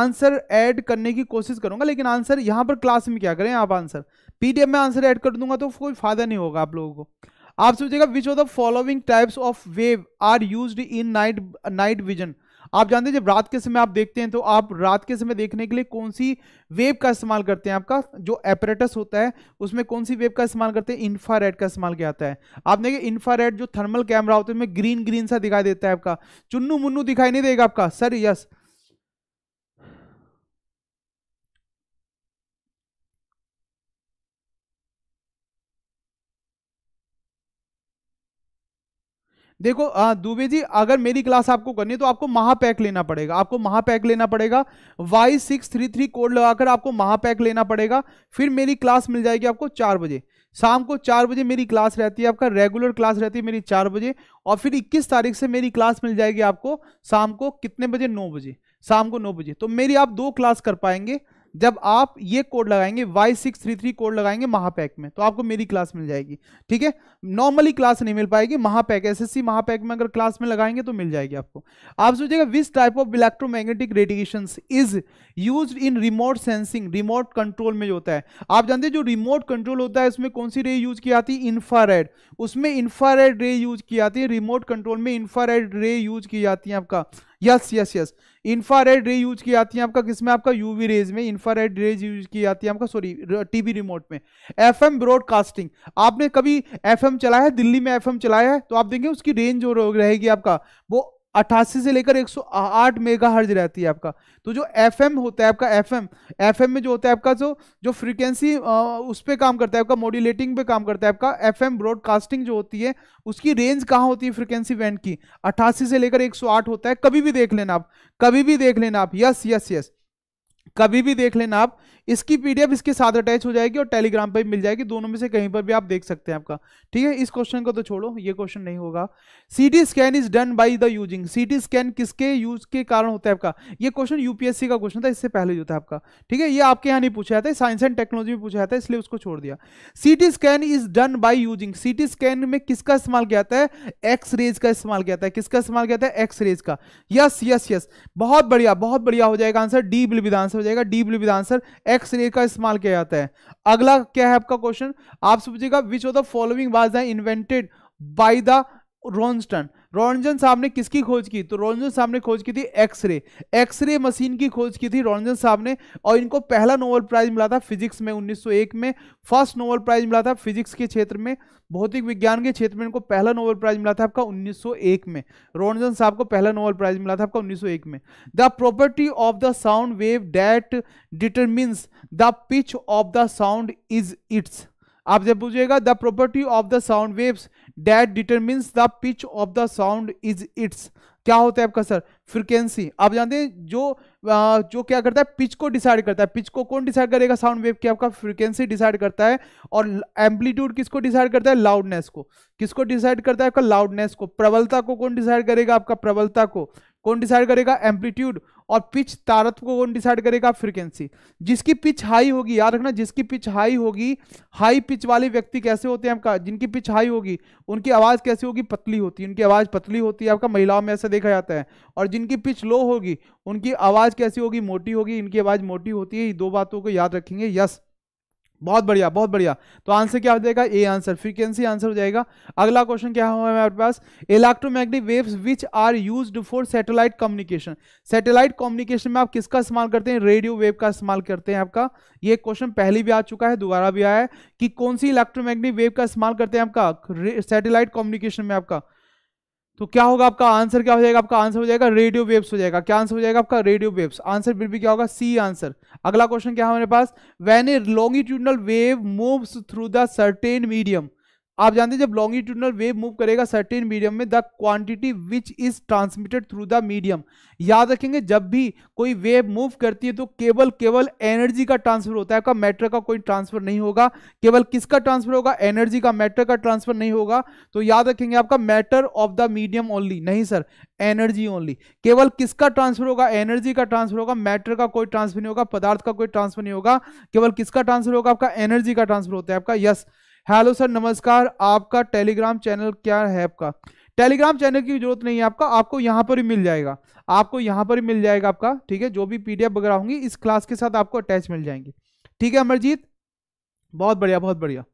आंसर ऐड करने की कोशिश करूंगा लेकिन आंसर यहाँ पर क्लास में क्या करें आप आंसर पीडीएफ में आंसर ऐड कर दूंगा तो कोई फायदा नहीं होगा आप लोगों को आप सोचिएगा which of the following types of wave are use in night night vision आप जानते हैं जब रात के समय आप देखते हैं तो आप रात के समय देखने के लिए कौन सी वेव का इस्तेमाल करते हैं आपका जो एपरेटस होता है उसमें कौन सी वेव का इस्तेमाल करते हैं इंफ्रारेड का इस्तेमाल किया जाता है आप देखिए इंफ्रारेड जो थर्मल कैमरा होता है उसमें ग्रीन ग्रीन सा दिखाई देता है आपका चुन्नू मुन्नू दिखाई नहीं देगा आपका सर यस yes. देखो दुबे जी अगर मेरी क्लास आपको करनी है तो आपको महापैक लेना पड़ेगा आपको महापैक लेना पड़ेगा Y six three three code लगाकर आपको महापैक लेना पड़ेगा फिर मेरी क्लास मिल जाएगी आपको चार बजे शाम को चार बजे मेरी क्लास रहती है आपका रेगुलर क्लास रहती है मेरी चार बजे और फिर इक्कीस तारीख से मेरी क्लास मिल जाएगी आपको शाम को कितने बजे नौ बजे शाम को नौ बजे तो मेरी आप दो क्लास कर पाएंगे जब आप ये कोड लगाएंगे Y six three three code लगाएंगे महापैक में तो आपको मेरी क्लास मिल जाएगी ठीक है नॉर्मली क्लास नहीं मिल पाएगी महापैक एस महापैक में अगर क्लास में लगाएंगे तो मिल जाएगी आपको आप सोचिएगा which type of electromagnetic radiation is use in remote sensing remote control में जो होता है आप जानते हैं जो रिमोट कंट्रोल होता है उसमें कौन सी रे यूज की जाती है इन्फ्रारेड उसमें इन्फ्रारेड रे यूज की जाती है रिमोट कंट्रोल में इन्फ्रारेड रे यूज की जाती है आपका yes yes yes infrared ray use की जाती है आपका किसमें आपका यूवी रेज में इंफ्रारेड रेज यूज की जाती है आपका सॉरी टीवी रिमोट में एफएम ब्रॉडकास्टिंग आपने कभी एफएम चलाया है दिल्ली में एफएम चलाया है तो आप देखें उसकी रेंज जो रहेगी आपका वो अट्ठासी से लेकर 108 मेगाहर्ज रहती है आपका तो जो एफएम होता है आपका एफएम एफएम में जो होता है आपका जो जो फ्रीक्वेंसी उस पर काम करता है आपका मॉड्यूलेटिंग पे काम करता है आपका एफएम ब्रॉडकास्टिंग जो होती है उसकी रेंज कहाँ होती है फ्रीक्वेंसी बैंड की अट्ठासी से लेकर 108 होता है कभी भी देख लेना आप कभी भी देख लेना आप यस यस यस कभी भी देख लेना आप इसकी पीडीएफ इसके साथ अटैच हो जाएगी और टेलीग्राम पर भी मिल जाएगी दोनों में से कहीं पर भी आप देख सकते हैं आपका ठीक है इस क्वेश्चन को तो छोड़ो ये क्वेश्चन नहीं होगा CT scan is done by the using CT scan किसके यूज के कारण होता है आपका ये क्वेश्चन यूपीएससी का क्वेश्चन था इससे पहले जो था आपका ठीक है ये आपके यहाँ नहीं पूछा जाता साइंस एंड टेक्नोलॉजी में पूछा जाता है इसलिए उसको छोड़ दिया CT scan is done by using CT scan में किसका इस्तेमाल किया जाता है एक्स रेज का इस्तेमाल किया जाता है किसका इस्तेमाल किया जाता है एक्स रेज का यस यस यस बहुत बढ़िया बहुत बढ़िया हो जाएगा answer D will with answer हो जाएगा D will with answer X ray का इस्तेमाल किया जाता है अगला क्या है आपका क्वेश्चन आप समझिएगा which of the following was invented by the Rontgen Rontgen साहब ने किसकी खोज की तो रोनजन साहब ने खोज की थी एक्सरे एक्सरे मशीन की खोज की थी रोनजन साहब ने और इनको पहला नोबल प्राइज मिला था फिजिक्स में 1901 में फर्स्ट नोबल प्राइज मिला था फिजिक्स के क्षेत्र में भौतिक विज्ञान के क्षेत्र में इनको पहला नोबल प्राइज मिला था आपका 1901 में रोनजन साहब को पहला नोबल प्राइज मिला था आपका 1901 में the property of the sound wave that determines the pitch of the sound is its जब पूछेगा the property of the sound waves that determines the pitch of the sound is its क्या होता है आपका सर फ्रिक्वेंसी आप जानते हैं जो आ, जो क्या करता है पिच को डिसाइड करता है पिच को कौन डिसाइड करेगा साउंड वेव की आपका फ्रिक्वेंसी डिसाइड करता है और एम्पलीट्यूड किसको डिसाइड करता है लाउडनेस को किसको डिसाइड करता है आपका लाउडनेस को प्रबलता को कौन डिसाइड करेगा आपका प्रबलता को कौन डिसाइड करेगा एम्पलीट्यूड और पिच तारत को कौन डिसाइड करेगा फ्रीक्वेंसी जिसकी पिच हाई होगी याद रखना जिसकी पिच हाई होगी हाई पिच वाले व्यक्ति कैसे होते हैं आपका जिनकी पिच हाई होगी उनकी आवाज़ कैसी होगी पतली होती है उनकी आवाज़ पतली होती है आपका महिलाओं में ऐसा देखा जाता है और जिनकी पिच लो होगी उनकी आवाज़ कैसी होगी मोटी होगी इनकी आवाज़ मोटी होती है ये दो बातों को याद रखेंगे यस बहुत बढ़िया बहुत बढ़िया तो आंसर क्या हो जाएगा ए आंसर फ्रीक्वेंसी आंसर हो जाएगा अगला क्वेश्चन क्या हुआ हमारे पास electromagnetic waves which are used for satellite communication satellite communication में आप किसका इस्तेमाल करते हैं रेडियो वेव का इस्तेमाल करते हैं आपका ये क्वेश्चन पहले भी आ चुका है दोबारा भी आया है कि कौन सी इलेक्ट्रोमैग्नेटिक वेव का इस्तेमाल करते हैं आपका सैटेलाइट कम्युनिकेशन में आपका तो क्या होगा आपका आंसर क्या हो जाएगा आपका आंसर हो जाएगा रेडियो वेव्स हो जाएगा क्या आंसर हो जाएगा आपका radio waves answer will be क्या होगा सी आंसर अगला क्वेश्चन क्या है हमारे पास when a longitudinal wave moves through the certain medium आप जानते हैं जब लॉन्गिट्यूडनल वेव मूव करेगा सर्टेन मीडियम में the quantity which is transmitted through the medium याद रखेंगे जब भी कोई वेव मूव करती है तो केवल केवल एनर्जी का ट्रांसफर होता है का मैटर का कोई ट्रांसफर नहीं होगा केवल किसका ट्रांसफर होगा एनर्जी का मैटर का ट्रांसफर नहीं होगा तो याद रखेंगे आपका matter of the medium only नहीं सर एनर्जी ओनली केवल किसका ट्रांसफर होगा एनर्जी का ट्रांसफर होगा मैटर का कोई ट्रांसफर नहीं होगा पदार्थ का कोई ट्रांसफर नहीं होगा केवल किसका ट्रांसफर होगा आपका एनर्जी का ट्रांसफर होता है आपका यस yes. हेलो सर नमस्कार आपका टेलीग्राम चैनल क्या है आपका टेलीग्राम चैनल की जरूरत नहीं है आपका आपको यहाँ पर ही मिल जाएगा आपको यहाँ पर ही मिल जाएगा आपका ठीक है जो भी पीडीएफ वगैरह होंगी इस क्लास के साथ आपको अटैच मिल जाएंगे ठीक है अमरजीत बहुत बढ़िया बहुत बढ़िया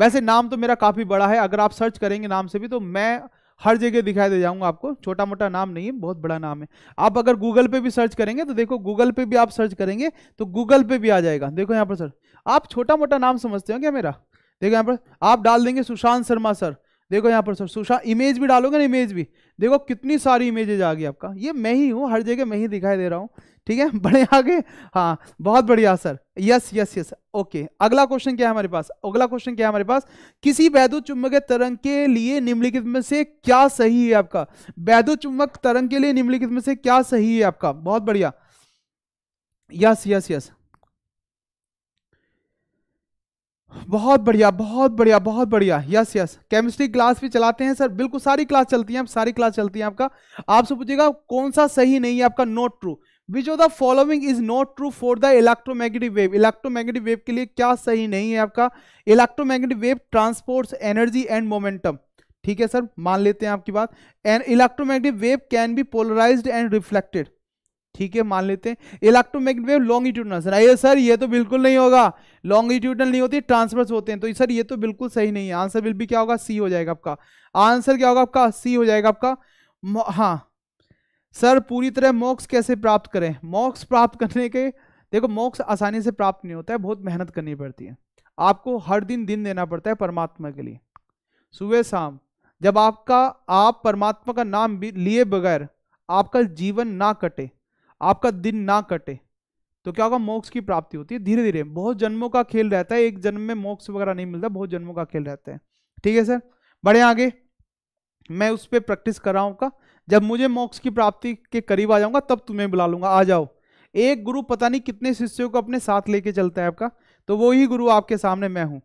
वैसे नाम तो मेरा काफ़ी बड़ा है अगर आप सर्च करेंगे नाम से भी तो मैं हर जगह दिखाई दे जाऊंगा आपको छोटा मोटा नाम नहीं है बहुत बड़ा नाम है आप अगर गूगल पे भी सर्च करेंगे तो देखो गूगल पे भी आप सर्च करेंगे तो गूगल पे भी आ जाएगा देखो यहाँ पर सर आप छोटा मोटा नाम समझते हो क्या मेरा देखो यहाँ पर आप डाल देंगे सुशांत शर्मा सर देखो यहाँ पर सर सुशांत इमेज भी डालोगे ना इमेज भी देखो कितनी सारी इमेजेज आ गई आपका ये मैं ही हूँ हर जगह मैं ही दिखाई दे रहा हूँ ठीक है बड़े आगे हाँ बहुत बढ़िया sir yes yes yes okay अगला क्वेश्चन क्या है हमारे पास अगला क्वेश्चन क्या है हमारे पास किसी वैद्युत चुंबक तरंग के लिए निम्नलिखित में से क्या सही है आपका वैद्युत चुंबक तरंग के लिए निम्नलिखित में से क्या सही है आपका बहुत बढ़िया यस यस यस बहुत बढ़िया बहुत बढ़िया बहुत बढ़िया यस यस केमिस्ट्री क्लास भी चलाते हैं सर बिल्कुल सारी क्लास चलती है सारी क्लास चलती है आपका आपसे पूछेगा कौन सा सही नहीं है आपका not true which of the following is not true for the electromagnetic wave electromagnetic wave के लिए क्या सही नहीं है आपका electromagnetic wave transports energy and momentum ठीक है सर मान लेते हैं आपकी बात and electromagnetic wave can be polarized and reflected ठीक है मान लेते हैं इलेक्ट्रोमैग्नेट वेव लॉन्गिट्यूडनल सर आइए सर ये तो बिल्कुल नहीं होगा लॉन्गिट्यूडनल नहीं होती ट्रांसवर्स होते हैं तो सर ये तो बिल्कुल सही नहीं है आंसर विल भी क्या होगा सी हो जाएगा आपका आंसर क्या होगा आपका सी हो जाएगा आपका हाँ सर पूरी तरह मोक्स कैसे प्राप्त करें मोक्स प्राप्त करने के देखो मोक्स आसानी से प्राप्त नहीं होता है बहुत मेहनत करनी पड़ती है आपको हर दिन दिन देना पड़ता है परमात्मा के लिए सुबह शाम जब आपका आप परमात्मा का नाम लिए बगैर आपका जीवन ना कटे आपका दिन ना कटे तो क्या होगा मोक्ष की प्राप्ति होती है धीरे धीरे बहुत जन्मों का खेल रहता है एक जन्म में मोक्ष वगैरह नहीं मिलता बहुत जन्मों का खेल रहता है ठीक है सर बड़े आगे मैं उस पर प्रैक्टिस कर रहा हूँ का जब मुझे मोक्ष की प्राप्ति के करीब आ जाऊंगा तब तुम्हें बुला लूंगा आ जाओ एक गुरु पता नहीं कितने शिष्यों को अपने साथ लेके चलता है आपका तो वो ही गुरु आपके सामने मैं हूँ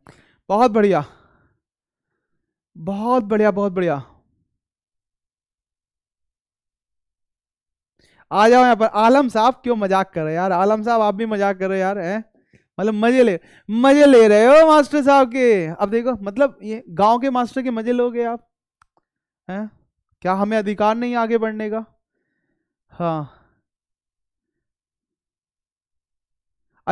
बहुत बढ़िया बहुत बढ़िया बहुत बढ़िया आ जाओ यहाँ पर आलम साहब क्यों मजाक कर रहे हैं यार आलम साहब आप भी मजाक कर रहे हो यार है मतलब मजे ले मजे ले रहे हो मास्टर साहब के अब देखो मतलब ये गांव के मास्टर के मजे लोगे आप हैं क्या हमें अधिकार नहीं आगे बढ़ने का हाँ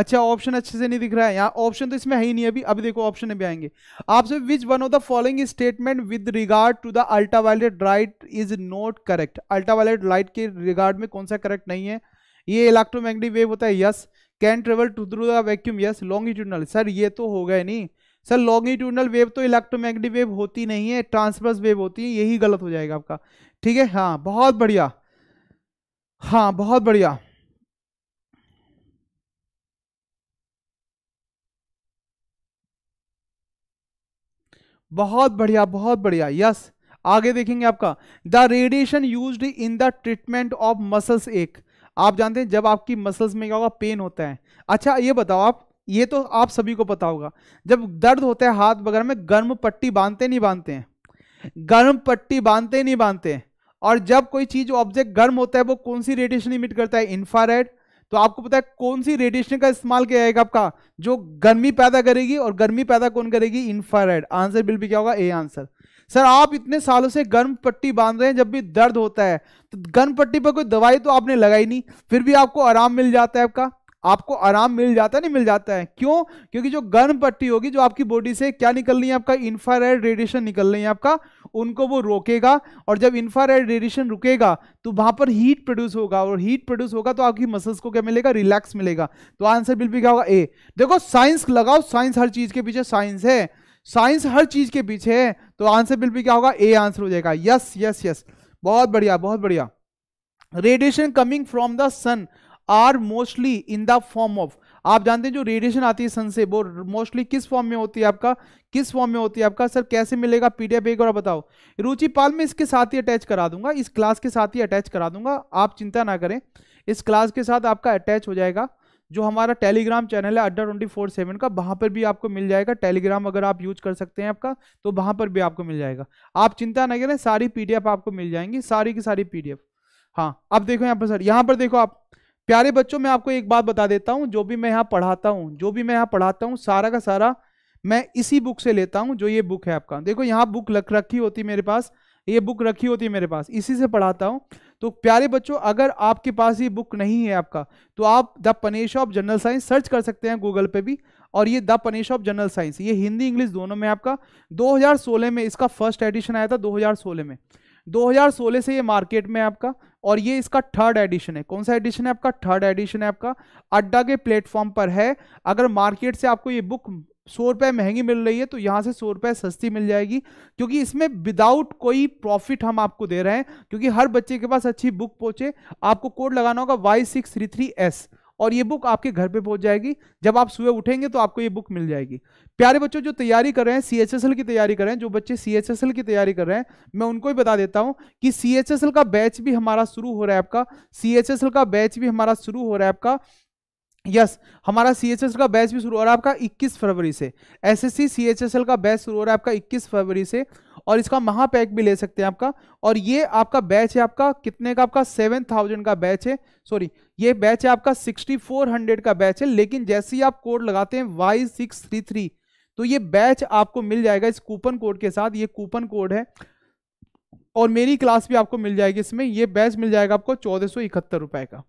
अच्छा ऑप्शन अच्छे से नहीं दिख रहा है यहाँ ऑप्शन तो इसमें है ही नहीं अभी अभी देखो ऑप्शन में आएंगे आपसे which one of the following statement with regard to the ultraviolet right is not correct ultraviolet light के रिगार्ड में कौन सा करेक्ट नहीं है ये इलेक्ट्रोमैग्नेटिक वेव होता है yes can travel to through the vacuum yes longitudinal sir ये तो हो गए नहीं सर लॉन्गिट्यूडनल वेव तो इलेक्ट्रोमैग्नेटिक वेव होती नहीं है ट्रांसवर्स वेव होती है यही गलत हो जाएगा आपका ठीक है हाँ बहुत बढ़िया हाँ बहुत बढ़िया बहुत बढ़िया बहुत बढ़िया यस आगे देखेंगे आपका the radiation use in the treatment of muscles एक आप जानते हैं जब आपकी मसल्स में क्या होगा पेन होता है अच्छा ये बताओ आप ये तो आप सभी को पता होगा जब दर्द होता है हाथ वगैरह में गर्म पट्टी बांधते नहीं बांधते हैं गर्म पट्टी बांधते नहीं बांधते और जब कोई चीज ऑब्जेक्ट गर्म होता है वो कौन सी रेडिएशन इमिट करता है इंफ्रारेड तो आपको पता है कौन सी रेडिएशन का इस्तेमाल किया जाएगा आपका जो गर्मी पैदा करेगी और गर्मी पैदा कौन करेगी इंफ्रारेड आंसर बिल भी क्या होगा ए आंसर सर आप इतने सालों से गर्म पट्टी बांध रहे हैं जब भी दर्द होता है तो गर्म पट्टी पर कोई दवाई तो आपने लगाई नहीं फिर भी आपको आराम मिल जाता है आपका आपको आराम मिल जाता है नहीं मिल जाता है क्यों क्योंकि जो गर्म पट्टी होगी जो आपकी बॉडी से क्या निकल रही है आपका इंफ्रारेड रेडिएशन निकल रही है आपका उनको वो रोकेगा और जब इंफ्रारेड रेडिएशन रुकेगा तो वहां पर हीट प्रोड्यूस होगा और हीट प्रोड्यूस होगा तो आपकी मसल्स को क्या मिलेगा रिलैक्स मिलेगा तो आंसर बिल भी क्या होगा ए देखो साइंस लगाओ साइंस हर चीज़ के पीछे साइंस है साइंस हर चीज़ के पीछे है तो आंसर बिल भी क्या होगा ए आंसर हो जाएगा यस यस यस बहुत बढ़िया बहुत बढ़िया radiation coming from the sun are mostly in the form of आप जानते हैं जो रेडिएशन आती है सन से वो मोस्टली किस फॉर्म में होती है आपका किस फॉर्म में होती है आपका सर कैसे मिलेगा पीडीएफ एक बार बताओ रुचि पाल में इसके साथ ही अटैच करा दूंगा इस क्लास के साथ ही अटैच करा दूंगा आप चिंता ना करें इस क्लास के साथ आपका अटैच हो जाएगा जो हमारा टेलीग्राम चैनल है अड्डा ट्वेंटी फोर सेवन का वहाँ पर भी आपको मिल जाएगा टेलीग्राम अगर आप यूज कर सकते हैं आपका तो वहाँ पर भी आपको मिल जाएगा आप चिंता ना करें सारी पीडीएफ आपको मिल जाएंगी सारी की सारी पीडीएफ हाँ अब देखो यहाँ पर सर यहाँ पर देखो आप प्यारे बच्चों मैं आपको एक बात बता देता हूँ जो भी मैं यहाँ पढ़ाता हूँ जो भी मैं यहाँ पढ़ाता हूँ सारा का सारा मैं इसी बुक से लेता हूँ जो ये बुक है आपका देखो यहाँ बुक लख रखी होती मेरे पास ये बुक रखी होती है मेरे पास इसी से पढ़ाता हूँ तो प्यारे बच्चों अगर आपके पास ये बुक नहीं है आपका तो आप the panache of general science search कर सकते हैं गूगल पे भी और ये the panache of general science ये हिंदी इंग्लिश दोनों में आपका 2016 में इसका फर्स्ट एडिशन आया था 2016 में 2016 से ये मार्केट में है आपका और ये इसका थर्ड एडिशन है कौन सा एडिशन है आपका थर्ड एडिशन है आपका अड्डा के प्लेटफॉर्म पर है अगर मार्केट से आपको ये बुक सौ रुपये महंगी मिल रही है तो यहाँ से सौ रुपये सस्ती मिल जाएगी क्योंकि इसमें विदाउट कोई प्रॉफिट हम आपको दे रहे हैं क्योंकि हर बच्चे के पास अच्छी बुक पहुँचे आपको कोड लगाना होगा Y six three three S और ये बुक आपके घर पे पहुंच जाएगी जब आप सुबह उठेंगे तो आपको ये बुक मिल जाएगी प्यारे बच्चों जो तैयारी कर रहे हैं सीएचएसएल की तैयारी कर रहे हैं जो बच्चे सीएचएसएल की तैयारी कर रहे हैं मैं उनको ही बता देता हूं कि सीएचएसएल का बैच भी हमारा शुरू हो रहा है आपका सीएचएसएल का बैच भी हमारा शुरू हो रहा है आपका यस yes, हमारा सी एच एस का बैच भी शुरू हो रहा है आपका 21 फरवरी से S S C C H S L का बैच शुरू हो रहा है आपका 21 फरवरी से और इसका महापैक भी ले सकते हैं आपका और ये आपका बैच है आपका कितने का आपका 7000 का बैच है सॉरी ये बैच है आपका 6400 का बैच है लेकिन जैसे ही आप कोड लगाते हैं वाई सिक्स थ्री थ्री तो ये बैच आपको मिल जाएगा इस कूपन कोड के साथ ये कूपन कोड है और मेरी क्लास भी आपको मिल जाएगी इसमें ये बैच मिल जाएगा आपको चौदह सौ इकहत्तर रुपए का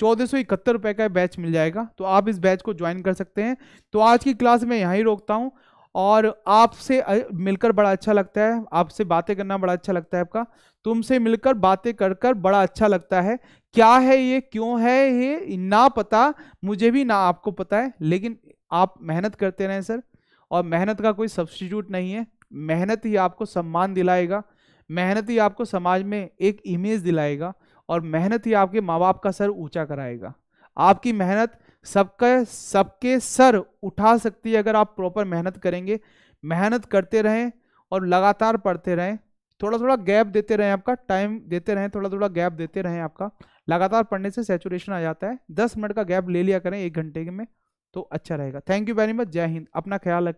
चौदह सौ इकहत्तर रुपए का बैच मिल जाएगा तो आप इस बैच को ज्वाइन कर सकते हैं तो आज की क्लास मैं यहाँ ही रोकता हूँ और आपसे मिलकर बड़ा अच्छा लगता है आपसे बातें करना बड़ा अच्छा लगता है आपका तुमसे मिलकर बातें कर कर बड़ा अच्छा लगता है क्या है ये क्यों है ये ना पता मुझे भी ना आपको पता है लेकिन आप मेहनत करते रहें सर और मेहनत का कोई सब्सटीट्यूट नहीं है मेहनत ही आपको सम्मान दिलाएगा मेहनत ही आपको समाज में एक इमेज दिलाएगा और मेहनत ही आपके माँ बाप का सर ऊंचा कराएगा आपकी मेहनत सबका सबके सर उठा सकती है अगर आप प्रॉपर मेहनत करेंगे मेहनत करते रहें और लगातार पढ़ते रहें थोड़ा थोड़ा गैप देते रहें आपका टाइम देते रहें थोड़ा थोड़ा गैप देते रहें आपका लगातार पढ़ने से सेचुरेशन आ जाता है दस मिनट का गैप ले लिया करें एक घंटे में तो अच्छा रहेगा थैंक यू वेरी मच जय हिंद अपना ख्याल रखें